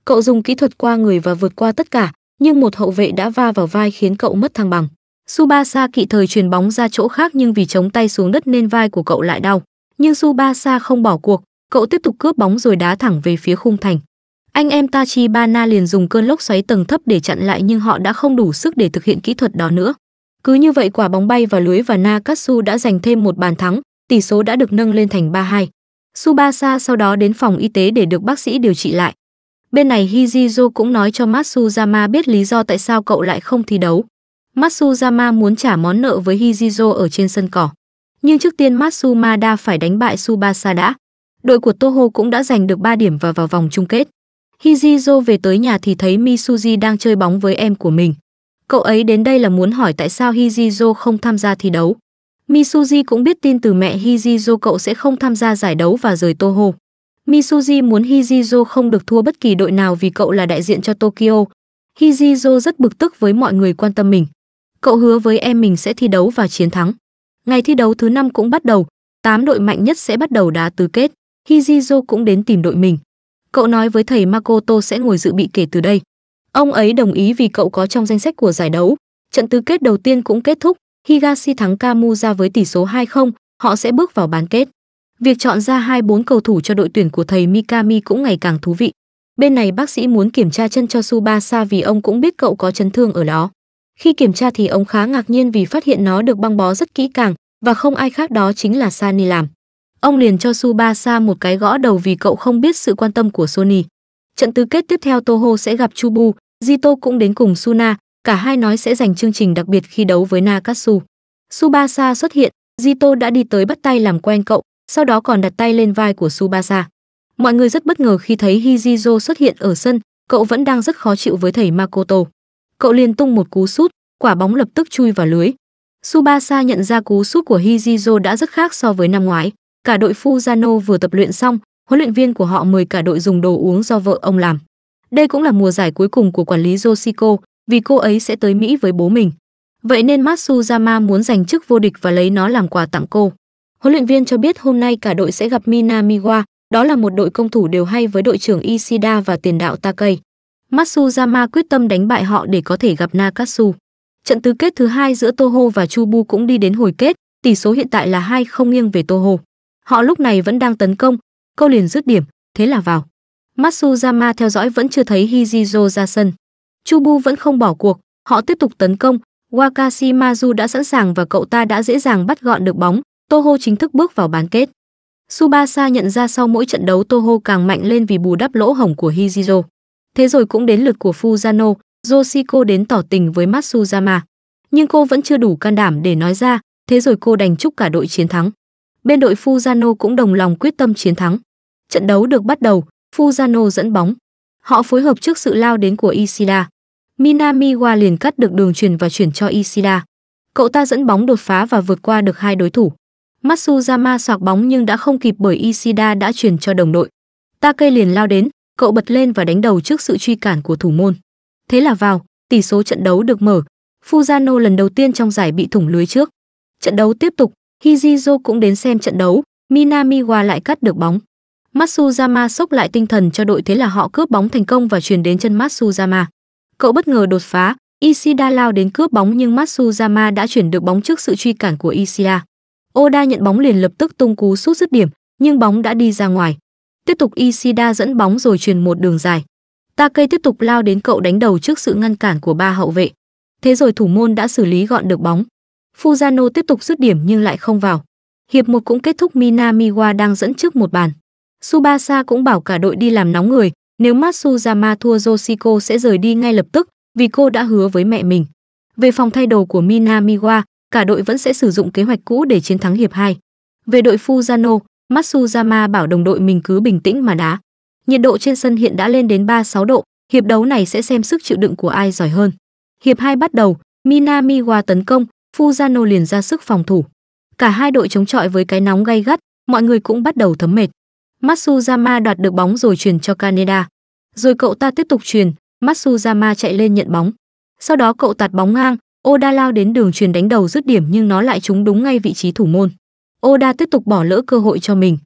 Cậu dùng kỹ thuật qua người và vượt qua tất cả, nhưng một hậu vệ đã va vào vai khiến cậu mất thăng bằng. Subasa kỵ thời truyền bóng ra chỗ khác nhưng vì chống tay xuống đất nên vai của cậu lại đau. Nhưng Subasa không bỏ cuộc, cậu tiếp tục cướp bóng rồi đá thẳng về phía khung thành. Anh em Tachibana liền dùng cơn lốc xoáy tầng thấp để chặn lại nhưng họ đã không đủ sức để thực hiện kỹ thuật đó nữa. Cứ như vậy quả bóng bay vào lưới và Nakatsu đã giành thêm một bàn thắng, tỷ số đã được nâng lên thành 3-2. Subasa sau đó đến phòng y tế để được bác sĩ điều trị lại. Bên này Hijizu cũng nói cho Matsuyama biết lý do tại sao cậu lại không thi đấu. Matsuyama muốn trả món nợ với Hijizo ở trên sân cỏ. Nhưng trước tiên Matsumada phải đánh bại Subasa đã. Đội của Toho cũng đã giành được 3 điểm và vào vòng chung kết. Hijizo về tới nhà thì thấy Misuji đang chơi bóng với em của mình. Cậu ấy đến đây là muốn hỏi tại sao Hijizo không tham gia thi đấu. Misuji cũng biết tin từ mẹ Hijizo cậu sẽ không tham gia giải đấu và rời Toho. Mitsuji muốn Hijizo không được thua bất kỳ đội nào vì cậu là đại diện cho Tokyo. Hijizo rất bực tức với mọi người quan tâm mình. Cậu hứa với em mình sẽ thi đấu và chiến thắng. Ngày thi đấu thứ năm cũng bắt đầu, 8 đội mạnh nhất sẽ bắt đầu đá tứ kết. Hijizo cũng đến tìm đội mình. Cậu nói với thầy Makoto sẽ ngồi dự bị kể từ đây. Ông ấy đồng ý vì cậu có trong danh sách của giải đấu. Trận tứ kết đầu tiên cũng kết thúc, Higashi thắng Kamuza với tỷ số 2-0, họ sẽ bước vào bán kết. Việc chọn ra hai bốn cầu thủ cho đội tuyển của thầy Mikami cũng ngày càng thú vị. Bên này bác sĩ muốn kiểm tra chân cho Subasa vì ông cũng biết cậu có chấn thương ở đó. Khi kiểm tra thì ông khá ngạc nhiên vì phát hiện nó được băng bó rất kỹ càng và không ai khác đó chính là Sani làm. Ông liền cho Subasa một cái gõ đầu vì cậu không biết sự quan tâm của Sony. Trận tứ kết tiếp theo Toho sẽ gặp Chubu, Jito cũng đến cùng Suna, cả hai nói sẽ dành chương trình đặc biệt khi đấu với Nakatsu. Subasa xuất hiện, Jito đã đi tới bắt tay làm quen cậu, sau đó còn đặt tay lên vai của Subasa. Mọi người rất bất ngờ khi thấy Hijizo xuất hiện ở sân, cậu vẫn đang rất khó chịu với thầy Makoto. Cậu liền tung một cú sút, quả bóng lập tức chui vào lưới. Subasa nhận ra cú sút của Hijizo đã rất khác so với năm ngoái. Cả đội Fujano vừa tập luyện xong, huấn luyện viên của họ mời cả đội dùng đồ uống do vợ ông làm. Đây cũng là mùa giải cuối cùng của quản lý Yoshiko, vì cô ấy sẽ tới Mỹ với bố mình. Vậy nên Matsuyama muốn giành chức vô địch và lấy nó làm quà tặng cô. Huấn luyện viên cho biết hôm nay cả đội sẽ gặp Minamiwa, đó là một đội công thủ đều hay với đội trưởng Ishida và tiền đạo Takei. Matsuyama quyết tâm đánh bại họ để có thể gặp Nakatsu. Trận tứ kết thứ hai giữa Toho và Chubu cũng đi đến hồi kết, tỷ số hiện tại là 2 không nghiêng về Toho. Họ lúc này vẫn đang tấn công, câu liền dứt điểm, thế là vào. Matsuyama theo dõi vẫn chưa thấy Hijizo ra sân. Chubu vẫn không bỏ cuộc, họ tiếp tục tấn công, Wakashimazu đã sẵn sàng và cậu ta đã dễ dàng bắt gọn được bóng, Toho chính thức bước vào bán kết. Subasa nhận ra sau mỗi trận đấu Toho càng mạnh lên vì bù đắp lỗ hổng của Hijiro. Thế rồi cũng đến lượt của Fujano, Yoshiko đến tỏ tình với Matsuyama. Nhưng cô vẫn chưa đủ can đảm để nói ra, thế rồi cô đành chúc cả đội chiến thắng. Bên đội Fujano cũng đồng lòng quyết tâm chiến thắng. Trận đấu được bắt đầu, Fujano dẫn bóng. Họ phối hợp trước sự lao đến của Ishida. Minamiwa liền cắt được đường truyền và chuyển cho Ishida. Cậu ta dẫn bóng đột phá và vượt qua được hai đối thủ. Matsuyama soạc bóng nhưng đã không kịp bởi Ishida đã chuyển cho đồng đội. Take liền lao đến, cậu bật lên và đánh đầu trước sự truy cản của thủ môn. Thế là vào, tỷ số trận đấu được mở. Fujano lần đầu tiên trong giải bị thủng lưới trước. Trận đấu tiếp tục, Hijizo cũng đến xem trận đấu, Minamiwa lại cắt được bóng. Matsuyama sốc lại tinh thần cho đội thế là họ cướp bóng thành công và truyền đến chân Matsuyama. Cậu bất ngờ đột phá, Ishida lao đến cướp bóng nhưng Matsuyama đã chuyển được bóng trước sự truy cản của Ishida. Oda nhận bóng liền lập tức tung cú sút dứt điểm, nhưng bóng đã đi ra ngoài. Tiếp tục Ishida dẫn bóng rồi truyền một đường dài. Takei tiếp tục lao đến cậu đánh đầu trước sự ngăn cản của ba hậu vệ. Thế rồi thủ môn đã xử lý gọn được bóng. Fujano tiếp tục dứt điểm nhưng lại không vào. Hiệp một cũng kết thúc Minamiwa đang dẫn trước một bàn. Subasa cũng bảo cả đội đi làm nóng người, nếu Matsuzama thua Yoshiko sẽ rời đi ngay lập tức vì cô đã hứa với mẹ mình. Về phòng thay đồ của Minamiwa, cả đội vẫn sẽ sử dụng kế hoạch cũ để chiến thắng hiệp 2. Về đội Fujano, Matsuyama bảo đồng đội mình cứ bình tĩnh mà đá. Nhiệt độ trên sân hiện đã lên đến 36 độ, hiệp đấu này sẽ xem sức chịu đựng của ai giỏi hơn. Hiệp 2 bắt đầu, Minamiwa tấn công, Fujano liền ra sức phòng thủ. Cả hai đội chống chọi với cái nóng gay gắt, mọi người cũng bắt đầu thấm mệt. Matsuyama đoạt được bóng rồi chuyển cho Kaneda. Rồi cậu ta tiếp tục truyền, Matsuyama chạy lên nhận bóng. Sau đó cậu tạt bóng ngang, Oda lao đến đường truyền đánh đầu dứt điểm nhưng nó lại trúng đúng ngay vị trí thủ môn. Oda tiếp tục bỏ lỡ cơ hội cho mình.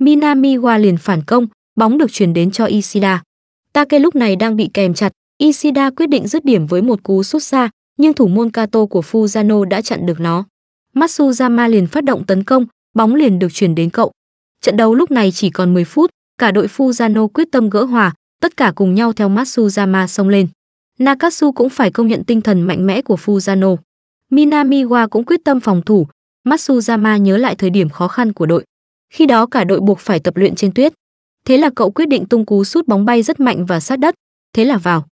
Minamiwa liền phản công, bóng được truyền đến cho Ishida. Take lúc này đang bị kèm chặt, Ishida quyết định dứt điểm với một cú sút xa, nhưng thủ môn Kato của Fujano đã chặn được nó. Matsuzama liền phát động tấn công, bóng liền được truyền đến cậu. Trận đấu lúc này chỉ còn 10 phút, cả đội Fujano quyết tâm gỡ hòa, tất cả cùng nhau theo Matsuzama xông lên. Nakatsu cũng phải công nhận tinh thần mạnh mẽ của Fujano. Minamiwa cũng quyết tâm phòng thủ, Matsuyama nhớ lại thời điểm khó khăn của đội. Khi đó cả đội buộc phải tập luyện trên tuyết. Thế là cậu quyết định tung cú sút bóng bay rất mạnh và sát đất, thế là vào.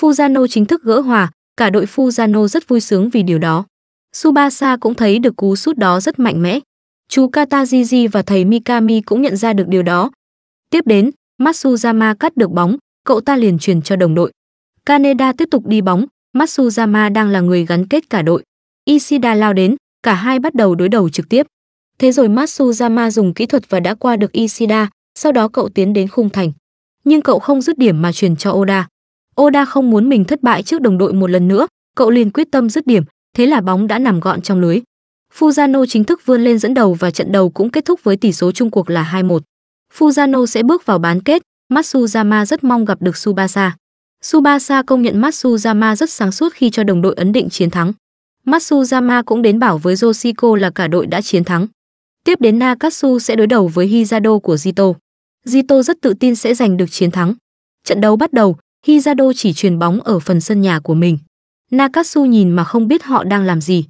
Fujano chính thức gỡ hòa, cả đội Fujano rất vui sướng vì điều đó. Subasa cũng thấy được cú sút đó rất mạnh mẽ. Chú Katajiji và thầy Mikami cũng nhận ra được điều đó. Tiếp đến, Matsuyama cắt được bóng, cậu ta liền truyền cho đồng đội. Kaneda tiếp tục đi bóng, Matsuyama đang là người gắn kết cả đội. Ishida lao đến, cả hai bắt đầu đối đầu trực tiếp. Thế rồi Matsuyama dùng kỹ thuật và đã qua được Ishida, sau đó cậu tiến đến khung thành. Nhưng cậu không dứt điểm mà truyền cho Oda. Oda không muốn mình thất bại trước đồng đội một lần nữa, cậu liền quyết tâm dứt điểm, thế là bóng đã nằm gọn trong lưới. Fujano chính thức vươn lên dẫn đầu và trận đầu cũng kết thúc với tỷ số chung cuộc là 2-1. Fujano sẽ bước vào bán kết, Matsuyama rất mong gặp được Subasa. Subasa công nhận Matsuyama rất sáng suốt khi cho đồng đội ấn định chiến thắng. Matsuyama cũng đến bảo với Yoshiko là cả đội đã chiến thắng. Tiếp đến Nakatsu sẽ đối đầu với Hizado của Jito. Jito rất tự tin sẽ giành được chiến thắng. Trận đấu bắt đầu, Hizado chỉ truyền bóng ở phần sân nhà của mình. Nakatsu nhìn mà không biết họ đang làm gì.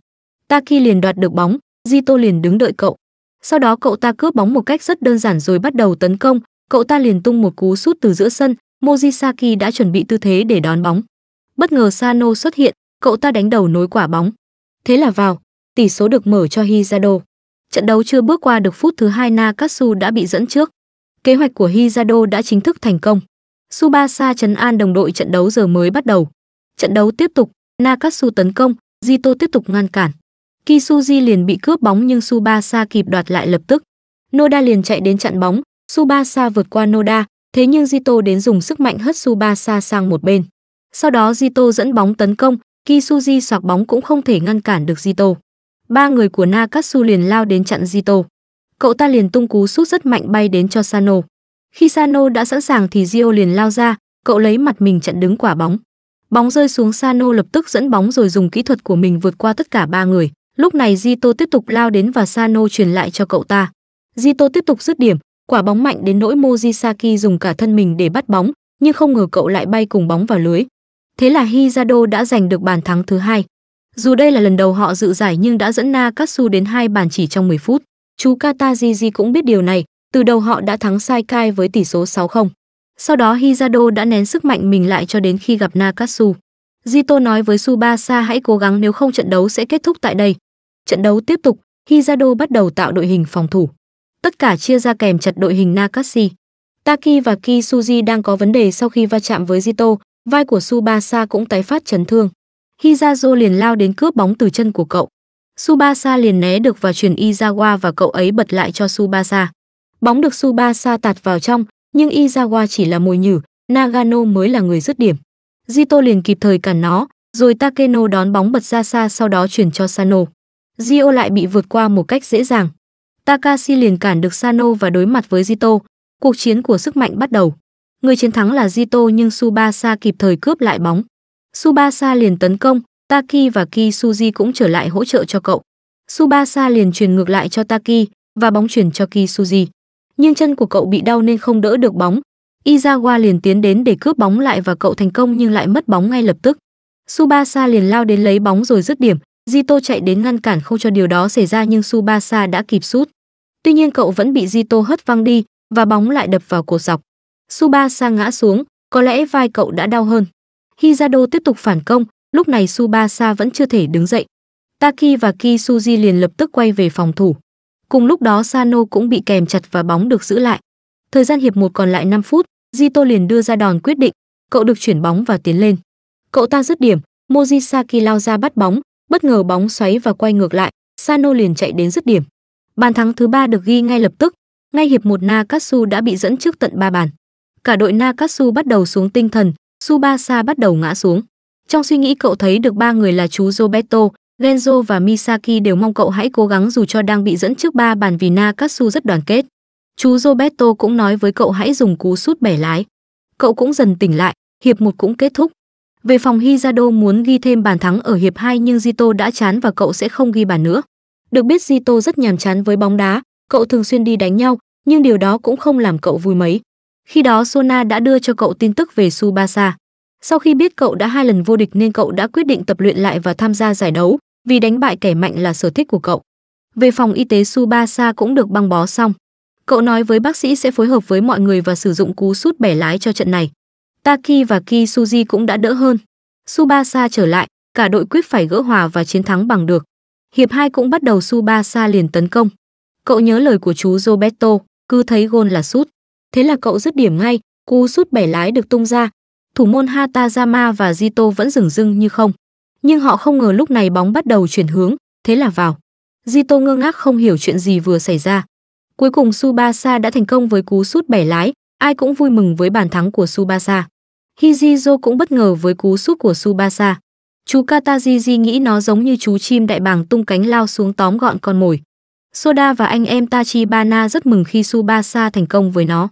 Taki liền đoạt được bóng, Jito liền đứng đợi cậu. Sau đó cậu ta cướp bóng một cách rất đơn giản rồi bắt đầu tấn công, cậu ta liền tung một cú sút từ giữa sân, Mojisaki đã chuẩn bị tư thế để đón bóng. Bất ngờ Sano xuất hiện, cậu ta đánh đầu nối quả bóng. Thế là vào, tỷ số được mở cho Hizado. Trận đấu chưa bước qua được phút thứ hai Nakatsu đã bị dẫn trước. Kế hoạch của Hizado đã chính thức thành công. Subasa chấn an đồng đội trận đấu giờ mới bắt đầu. Trận đấu tiếp tục, Nakatsu tấn công, Jito tiếp tục ngăn cản. Kisuji liền bị cướp bóng nhưng Subasa kịp đoạt lại lập tức. Noda liền chạy đến chặn bóng, Subasa vượt qua Noda, thế nhưng Zito đến dùng sức mạnh hất Subasa sang một bên. Sau đó Zito dẫn bóng tấn công, Kisuji soạc bóng cũng không thể ngăn cản được Zito. Ba người của Nakatsu liền lao đến chặn Zito. Cậu ta liền tung cú sút rất mạnh bay đến cho Sano. Khi Sano đã sẵn sàng thì Gio liền lao ra, cậu lấy mặt mình chặn đứng quả bóng. Bóng rơi xuống Sano lập tức dẫn bóng rồi dùng kỹ thuật của mình vượt qua tất cả ba người. Lúc này Zito tiếp tục lao đến và Sano truyền lại cho cậu ta. Zito tiếp tục dứt điểm, Quả bóng mạnh đến nỗi Mojisaki dùng cả thân mình để bắt bóng, nhưng không ngờ cậu lại bay cùng bóng vào lưới. Thế là Hizado đã giành được bàn thắng thứ hai. Dù đây là lần đầu họ dự giải nhưng đã dẫn Nakatsu đến hai bàn chỉ trong 10 phút. Chú Katajiji cũng biết điều này, từ đầu họ đã thắng Saikai với tỷ số 6-0. Sau đó Hizado đã nén sức mạnh mình lại cho đến khi gặp Nakatsu. Jito nói với Subasa hãy cố gắng nếu không trận đấu sẽ kết thúc tại đây. Trận đấu tiếp tục, Hizado bắt đầu tạo đội hình phòng thủ tất cả chia ra kèm chặt đội hình Nakashi. Taki và Kisuji đang có vấn đề sau khi va chạm với Zito, vai của Subasa cũng tái phát chấn thương. Hizazo liền lao đến cướp bóng từ chân của cậu. Subasa liền né được và chuyển Izawa và cậu ấy bật lại cho Subasa. Bóng được Subasa tạt vào trong, nhưng Izawa chỉ là mồi nhử, Nagano mới là người dứt điểm. Zito liền kịp thời cản nó, rồi Takeno đón bóng bật ra xa sau đó chuyển cho Sano. Gio lại bị vượt qua một cách dễ dàng. Takashi liền cản được Sano và đối mặt với Jito. Cuộc chiến của sức mạnh bắt đầu. Người chiến thắng là Jito nhưng Subasa kịp thời cướp lại bóng. Subasa liền tấn công, Taki và Kisuji cũng trở lại hỗ trợ cho cậu. Subasa liền truyền ngược lại cho Taki và bóng chuyển cho Kisuji. Nhưng chân của cậu bị đau nên không đỡ được bóng. Izawa liền tiến đến để cướp bóng lại và cậu thành công nhưng lại mất bóng ngay lập tức. Subasa liền lao đến lấy bóng rồi dứt điểm. Jito chạy đến ngăn cản không cho điều đó xảy ra nhưng Subasa đã kịp sút. Tuy nhiên cậu vẫn bị Zito hất văng đi và bóng lại đập vào cột dọc. Subasa ngã xuống, có lẽ vai cậu đã đau hơn. Hizado tiếp tục phản công, lúc này Subasa vẫn chưa thể đứng dậy. Taki và Kisuji liền lập tức quay về phòng thủ. Cùng lúc đó Sano cũng bị kèm chặt và bóng được giữ lại. Thời gian hiệp một còn lại 5 phút, Zito liền đưa ra đòn quyết định, cậu được chuyển bóng và tiến lên. Cậu ta dứt điểm, Mojisaki lao ra bắt bóng, bất ngờ bóng xoáy và quay ngược lại, Sano liền chạy đến dứt điểm. Bàn thắng thứ ba được ghi ngay lập tức, ngay hiệp một Nakatsu đã bị dẫn trước tận 3 bàn. Cả đội Nakatsu bắt đầu xuống tinh thần, Subasa bắt đầu ngã xuống. Trong suy nghĩ cậu thấy được ba người là chú Roberto, Genzo và Misaki đều mong cậu hãy cố gắng dù cho đang bị dẫn trước ba bàn vì Nakatsu rất đoàn kết. Chú Roberto cũng nói với cậu hãy dùng cú sút bẻ lái. Cậu cũng dần tỉnh lại, hiệp một cũng kết thúc. Về phòng Hizado muốn ghi thêm bàn thắng ở hiệp 2 nhưng Zito đã chán và cậu sẽ không ghi bàn nữa. Được biết Zito rất nhàm chán với bóng đá, cậu thường xuyên đi đánh nhau, nhưng điều đó cũng không làm cậu vui mấy. Khi đó Sona đã đưa cho cậu tin tức về Subasa. Sau khi biết cậu đã hai lần vô địch nên cậu đã quyết định tập luyện lại và tham gia giải đấu, vì đánh bại kẻ mạnh là sở thích của cậu. Về phòng y tế Subasa cũng được băng bó xong. Cậu nói với bác sĩ sẽ phối hợp với mọi người và sử dụng cú sút bẻ lái cho trận này. Taki và Kisuji cũng đã đỡ hơn. Subasa trở lại, cả đội quyết phải gỡ hòa và chiến thắng bằng được. Hiệp 2 cũng bắt đầu Subasa liền tấn công. Cậu nhớ lời của chú Roberto, cứ thấy gôn là sút. Thế là cậu dứt điểm ngay, cú sút bẻ lái được tung ra. Thủ môn Hatazama và Zito vẫn dừng dưng như không. Nhưng họ không ngờ lúc này bóng bắt đầu chuyển hướng, thế là vào. Zito ngơ ngác không hiểu chuyện gì vừa xảy ra. Cuối cùng Subasa đã thành công với cú sút bẻ lái, ai cũng vui mừng với bàn thắng của Subasa. Hijizo cũng bất ngờ với cú sút của Subasa. Chú Katajiji nghĩ nó giống như chú chim đại bàng tung cánh lao xuống tóm gọn con mồi. Soda và anh em Tachibana rất mừng khi Subasa thành công với nó.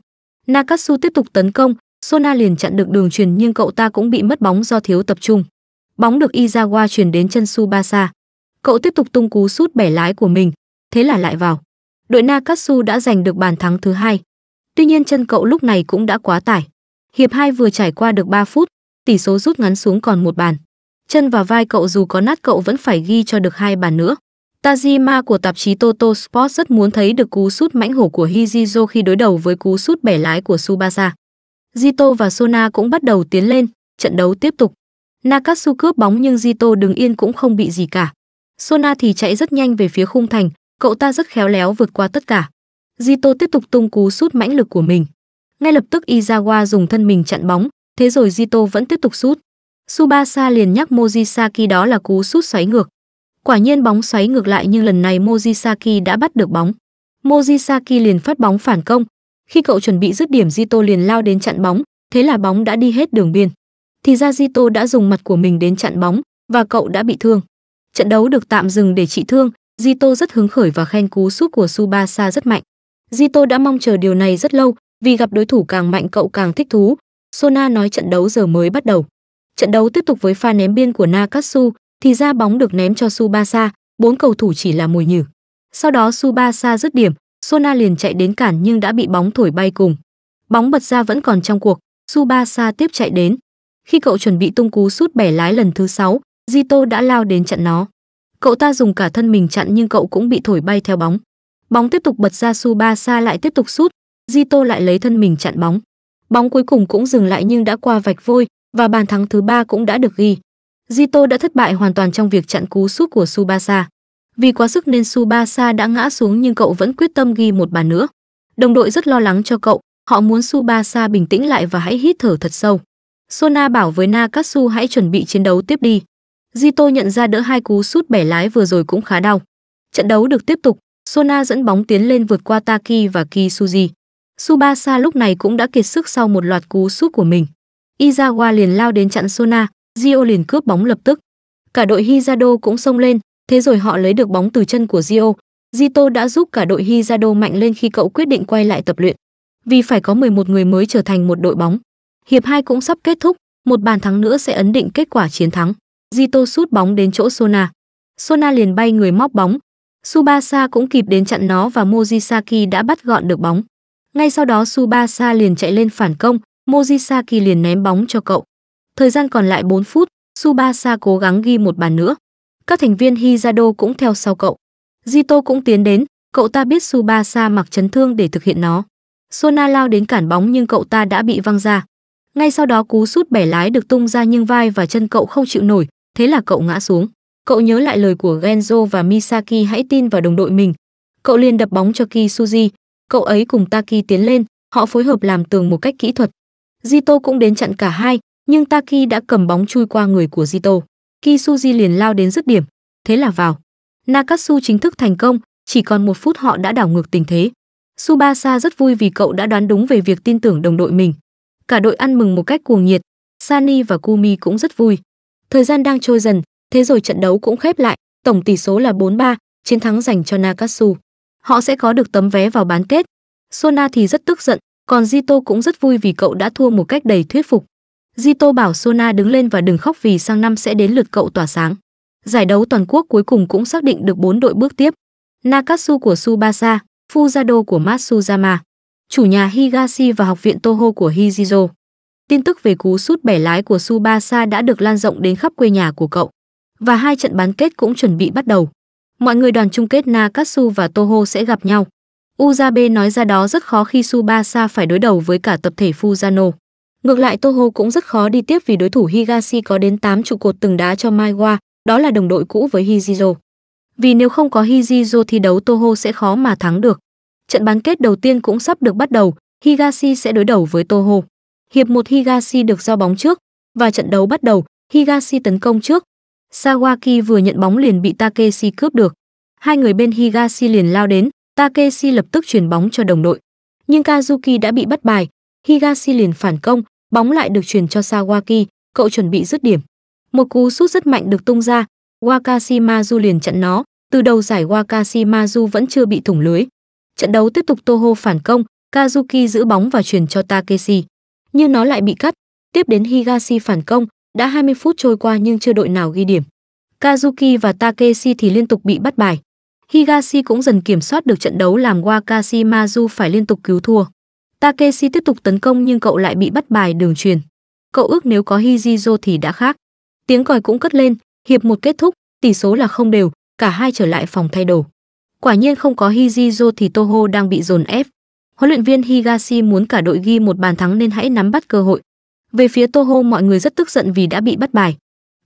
Nakatsu tiếp tục tấn công, Sona liền chặn được đường truyền nhưng cậu ta cũng bị mất bóng do thiếu tập trung. Bóng được Izawa truyền đến chân Subasa. Cậu tiếp tục tung cú sút bẻ lái của mình, thế là lại vào. Đội Nakatsu đã giành được bàn thắng thứ hai. Tuy nhiên chân cậu lúc này cũng đã quá tải. Hiệp 2 vừa trải qua được 3 phút, tỷ số rút ngắn xuống còn một bàn chân và vai cậu dù có nát cậu vẫn phải ghi cho được hai bàn nữa. Tajima của tạp chí Toto Sport rất muốn thấy được cú sút mãnh hổ của Hijizo khi đối đầu với cú sút bẻ lái của Subasa. Jito và Sona cũng bắt đầu tiến lên, trận đấu tiếp tục. Nakatsu cướp bóng nhưng Jito đứng yên cũng không bị gì cả. Sona thì chạy rất nhanh về phía khung thành, cậu ta rất khéo léo vượt qua tất cả. Jito tiếp tục tung cú sút mãnh lực của mình. Ngay lập tức Izawa dùng thân mình chặn bóng, thế rồi Jito vẫn tiếp tục sút. Subasa liền nhắc Mojisaki đó là cú sút xoáy ngược. Quả nhiên bóng xoáy ngược lại nhưng lần này Mojisaki đã bắt được bóng. Mojisaki liền phát bóng phản công. Khi cậu chuẩn bị dứt điểm Zito liền lao đến chặn bóng, thế là bóng đã đi hết đường biên. Thì ra Zito đã dùng mặt của mình đến chặn bóng và cậu đã bị thương. Trận đấu được tạm dừng để trị thương, Zito rất hứng khởi và khen cú sút của Subasa rất mạnh. Zito đã mong chờ điều này rất lâu, vì gặp đối thủ càng mạnh cậu càng thích thú. Sona nói trận đấu giờ mới bắt đầu. Trận đấu tiếp tục với pha ném biên của Nakatsu, thì ra bóng được ném cho Subasa, bốn cầu thủ chỉ là mùi nhử. Sau đó Subasa dứt điểm, Sona liền chạy đến cản nhưng đã bị bóng thổi bay cùng. Bóng bật ra vẫn còn trong cuộc, Subasa tiếp chạy đến. Khi cậu chuẩn bị tung cú sút bẻ lái lần thứ sáu, Zito đã lao đến chặn nó. Cậu ta dùng cả thân mình chặn nhưng cậu cũng bị thổi bay theo bóng. Bóng tiếp tục bật ra Subasa lại tiếp tục sút, Zito lại lấy thân mình chặn bóng. Bóng cuối cùng cũng dừng lại nhưng đã qua vạch vôi, và bàn thắng thứ ba cũng đã được ghi. Zito đã thất bại hoàn toàn trong việc chặn cú sút của Subasa. Vì quá sức nên Subasa đã ngã xuống nhưng cậu vẫn quyết tâm ghi một bàn nữa. Đồng đội rất lo lắng cho cậu, họ muốn Subasa bình tĩnh lại và hãy hít thở thật sâu. Sona bảo với Nakatsu hãy chuẩn bị chiến đấu tiếp đi. Zito nhận ra đỡ hai cú sút bẻ lái vừa rồi cũng khá đau. Trận đấu được tiếp tục, Sona dẫn bóng tiến lên vượt qua Taki và Kisuji. Subasa lúc này cũng đã kiệt sức sau một loạt cú sút của mình. Izawa liền lao đến chặn Sona, Gio liền cướp bóng lập tức. Cả đội Hizado cũng xông lên, thế rồi họ lấy được bóng từ chân của Gio. Zito đã giúp cả đội Hizado mạnh lên khi cậu quyết định quay lại tập luyện. Vì phải có 11 người mới trở thành một đội bóng. Hiệp 2 cũng sắp kết thúc, một bàn thắng nữa sẽ ấn định kết quả chiến thắng. Zito sút bóng đến chỗ Sona. Sona liền bay người móc bóng. Subasa cũng kịp đến chặn nó và Mojisaki đã bắt gọn được bóng. Ngay sau đó Subasa liền chạy lên phản công, Mojisaki liền ném bóng cho cậu. Thời gian còn lại 4 phút, Subasa cố gắng ghi một bàn nữa. Các thành viên Hizado cũng theo sau cậu. Jito cũng tiến đến, cậu ta biết Subasa mặc chấn thương để thực hiện nó. Sona lao đến cản bóng nhưng cậu ta đã bị văng ra. Ngay sau đó cú sút bẻ lái được tung ra nhưng vai và chân cậu không chịu nổi, thế là cậu ngã xuống. Cậu nhớ lại lời của Genzo và Misaki hãy tin vào đồng đội mình. Cậu liền đập bóng cho Kisuji, cậu ấy cùng Taki tiến lên, họ phối hợp làm tường một cách kỹ thuật, Zito cũng đến chặn cả hai, nhưng Taki đã cầm bóng chui qua người của Zito. Kisuji liền lao đến dứt điểm, thế là vào. Nakatsu chính thức thành công, chỉ còn một phút họ đã đảo ngược tình thế. Subasa rất vui vì cậu đã đoán đúng về việc tin tưởng đồng đội mình. Cả đội ăn mừng một cách cuồng nhiệt, Sani và Kumi cũng rất vui. Thời gian đang trôi dần, thế rồi trận đấu cũng khép lại, tổng tỷ số là 4-3, chiến thắng dành cho Nakatsu. Họ sẽ có được tấm vé vào bán kết. Sona thì rất tức giận, còn Jito cũng rất vui vì cậu đã thua một cách đầy thuyết phục. Jito bảo Sona đứng lên và đừng khóc vì sang năm sẽ đến lượt cậu tỏa sáng. Giải đấu toàn quốc cuối cùng cũng xác định được 4 đội bước tiếp. Nakatsu của Subasa, Fujado của Matsuzama, chủ nhà Higashi và học viện Toho của Hijizo. Tin tức về cú sút bẻ lái của Subasa đã được lan rộng đến khắp quê nhà của cậu. Và hai trận bán kết cũng chuẩn bị bắt đầu. Mọi người đoàn chung kết Nakatsu và Toho sẽ gặp nhau. Uzabe nói ra đó rất khó khi Subasa phải đối đầu với cả tập thể Fujano. Ngược lại Toho cũng rất khó đi tiếp vì đối thủ Higashi có đến 8 trụ cột từng đá cho Maiwa, đó là đồng đội cũ với Hijizo. Vì nếu không có Hijizo thi đấu Toho sẽ khó mà thắng được. Trận bán kết đầu tiên cũng sắp được bắt đầu, Higashi sẽ đối đầu với Toho. Hiệp 1 Higashi được giao bóng trước và trận đấu bắt đầu, Higashi tấn công trước. Sawaki vừa nhận bóng liền bị Takeshi cướp được. Hai người bên Higashi liền lao đến, Takeshi lập tức chuyển bóng cho đồng đội. Nhưng Kazuki đã bị bắt bài, Higashi liền phản công, bóng lại được chuyển cho Sawaki, cậu chuẩn bị dứt điểm. Một cú sút rất mạnh được tung ra, Wakashimazu liền chặn nó, từ đầu giải Wakashimazu vẫn chưa bị thủng lưới. Trận đấu tiếp tục Toho phản công, Kazuki giữ bóng và chuyển cho Takeshi. Nhưng nó lại bị cắt, tiếp đến Higashi phản công, đã 20 phút trôi qua nhưng chưa đội nào ghi điểm. Kazuki và Takeshi thì liên tục bị bắt bài. Higashi cũng dần kiểm soát được trận đấu làm Wakashimazu phải liên tục cứu thua. Takeshi tiếp tục tấn công nhưng cậu lại bị bắt bài đường truyền. Cậu ước nếu có Hijizo thì đã khác. Tiếng còi cũng cất lên, hiệp một kết thúc, tỷ số là không đều, cả hai trở lại phòng thay đồ. Quả nhiên không có Hijizo thì Toho đang bị dồn ép. Huấn luyện viên Higashi muốn cả đội ghi một bàn thắng nên hãy nắm bắt cơ hội. Về phía Toho mọi người rất tức giận vì đã bị bắt bài.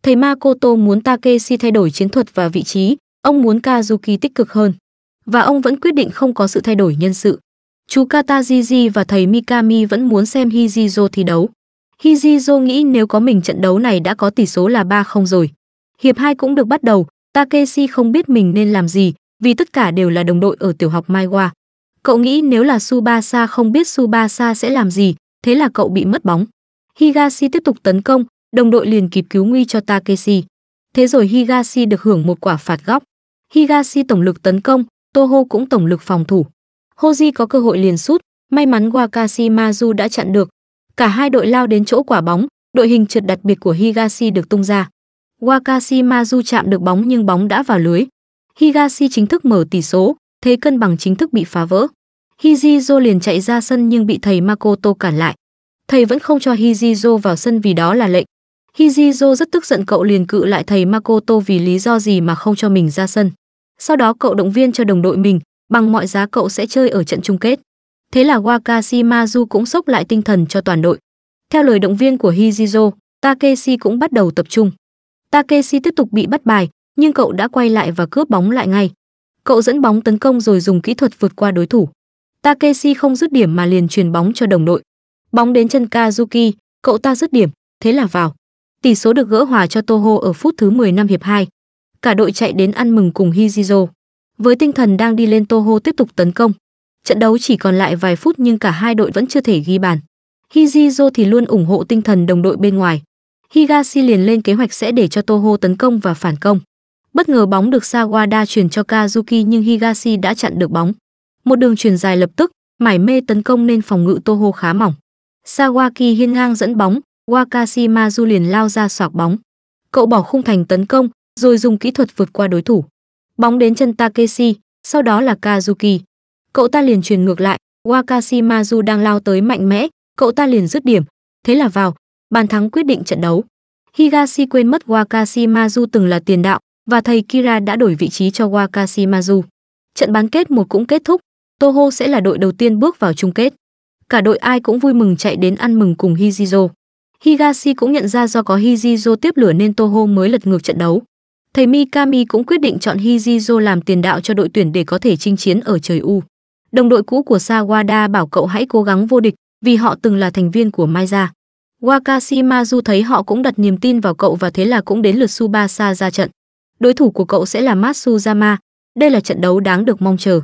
Thầy Makoto muốn Takeshi thay đổi chiến thuật và vị trí, Ông muốn Kazuki tích cực hơn và ông vẫn quyết định không có sự thay đổi nhân sự. Chú Katajiji và thầy Mikami vẫn muốn xem Hijizo thi đấu. Hijizo nghĩ nếu có mình trận đấu này đã có tỷ số là 3-0 rồi. Hiệp 2 cũng được bắt đầu, Takeshi không biết mình nên làm gì vì tất cả đều là đồng đội ở tiểu học Maiwa. Cậu nghĩ nếu là Subasa không biết Subasa sẽ làm gì, thế là cậu bị mất bóng. Higashi tiếp tục tấn công, đồng đội liền kịp cứu nguy cho Takeshi. Thế rồi Higashi được hưởng một quả phạt góc. Higashi tổng lực tấn công, Toho cũng tổng lực phòng thủ. Hoji có cơ hội liền sút, may mắn Wakashimazu đã chặn được. Cả hai đội lao đến chỗ quả bóng, đội hình trượt đặc biệt của Higashi được tung ra. Wakashimazu chạm được bóng nhưng bóng đã vào lưới. Higashi chính thức mở tỷ số, thế cân bằng chính thức bị phá vỡ. Hijizo liền chạy ra sân nhưng bị thầy Makoto cản lại. Thầy vẫn không cho Hijizo vào sân vì đó là lệnh. Hijizo rất tức giận cậu liền cự lại thầy Makoto vì lý do gì mà không cho mình ra sân. Sau đó cậu động viên cho đồng đội mình, bằng mọi giá cậu sẽ chơi ở trận chung kết. Thế là Wakashimazu cũng sốc lại tinh thần cho toàn đội. Theo lời động viên của Hijizo, Takeshi cũng bắt đầu tập trung. Takeshi tiếp tục bị bắt bài, nhưng cậu đã quay lại và cướp bóng lại ngay. Cậu dẫn bóng tấn công rồi dùng kỹ thuật vượt qua đối thủ. Takeshi không dứt điểm mà liền truyền bóng cho đồng đội. Bóng đến chân Kazuki, cậu ta dứt điểm, thế là vào. Tỷ số được gỡ hòa cho Toho ở phút thứ 10 năm hiệp 2 cả đội chạy đến ăn mừng cùng Hijizo. Với tinh thần đang đi lên Toho tiếp tục tấn công. Trận đấu chỉ còn lại vài phút nhưng cả hai đội vẫn chưa thể ghi bàn. Hijizo thì luôn ủng hộ tinh thần đồng đội bên ngoài. Higashi liền lên kế hoạch sẽ để cho Toho tấn công và phản công. Bất ngờ bóng được Sawada chuyển cho Kazuki nhưng Higashi đã chặn được bóng. Một đường truyền dài lập tức, mải mê tấn công nên phòng ngự Toho khá mỏng. Sawaki hiên ngang dẫn bóng, Wakashimazu liền lao ra soạc bóng. Cậu bỏ khung thành tấn công, rồi dùng kỹ thuật vượt qua đối thủ. Bóng đến chân Takeshi, sau đó là Kazuki. Cậu ta liền truyền ngược lại, Wakashimazu đang lao tới mạnh mẽ, cậu ta liền dứt điểm, thế là vào, bàn thắng quyết định trận đấu. Higashi quên mất Wakashimazu từng là tiền đạo và thầy Kira đã đổi vị trí cho Wakashimazu. Trận bán kết một cũng kết thúc, Toho sẽ là đội đầu tiên bước vào chung kết. Cả đội ai cũng vui mừng chạy đến ăn mừng cùng Hijizo. Higashi cũng nhận ra do có Hijizo tiếp lửa nên Toho mới lật ngược trận đấu. Thầy Mikami cũng quyết định chọn Hijizo làm tiền đạo cho đội tuyển để có thể chinh chiến ở trời U. Đồng đội cũ của Sawada bảo cậu hãy cố gắng vô địch vì họ từng là thành viên của Maiza. Wakashimazu thấy họ cũng đặt niềm tin vào cậu và thế là cũng đến lượt Subasa ra trận. Đối thủ của cậu sẽ là Matsuyama. Đây là trận đấu đáng được mong chờ.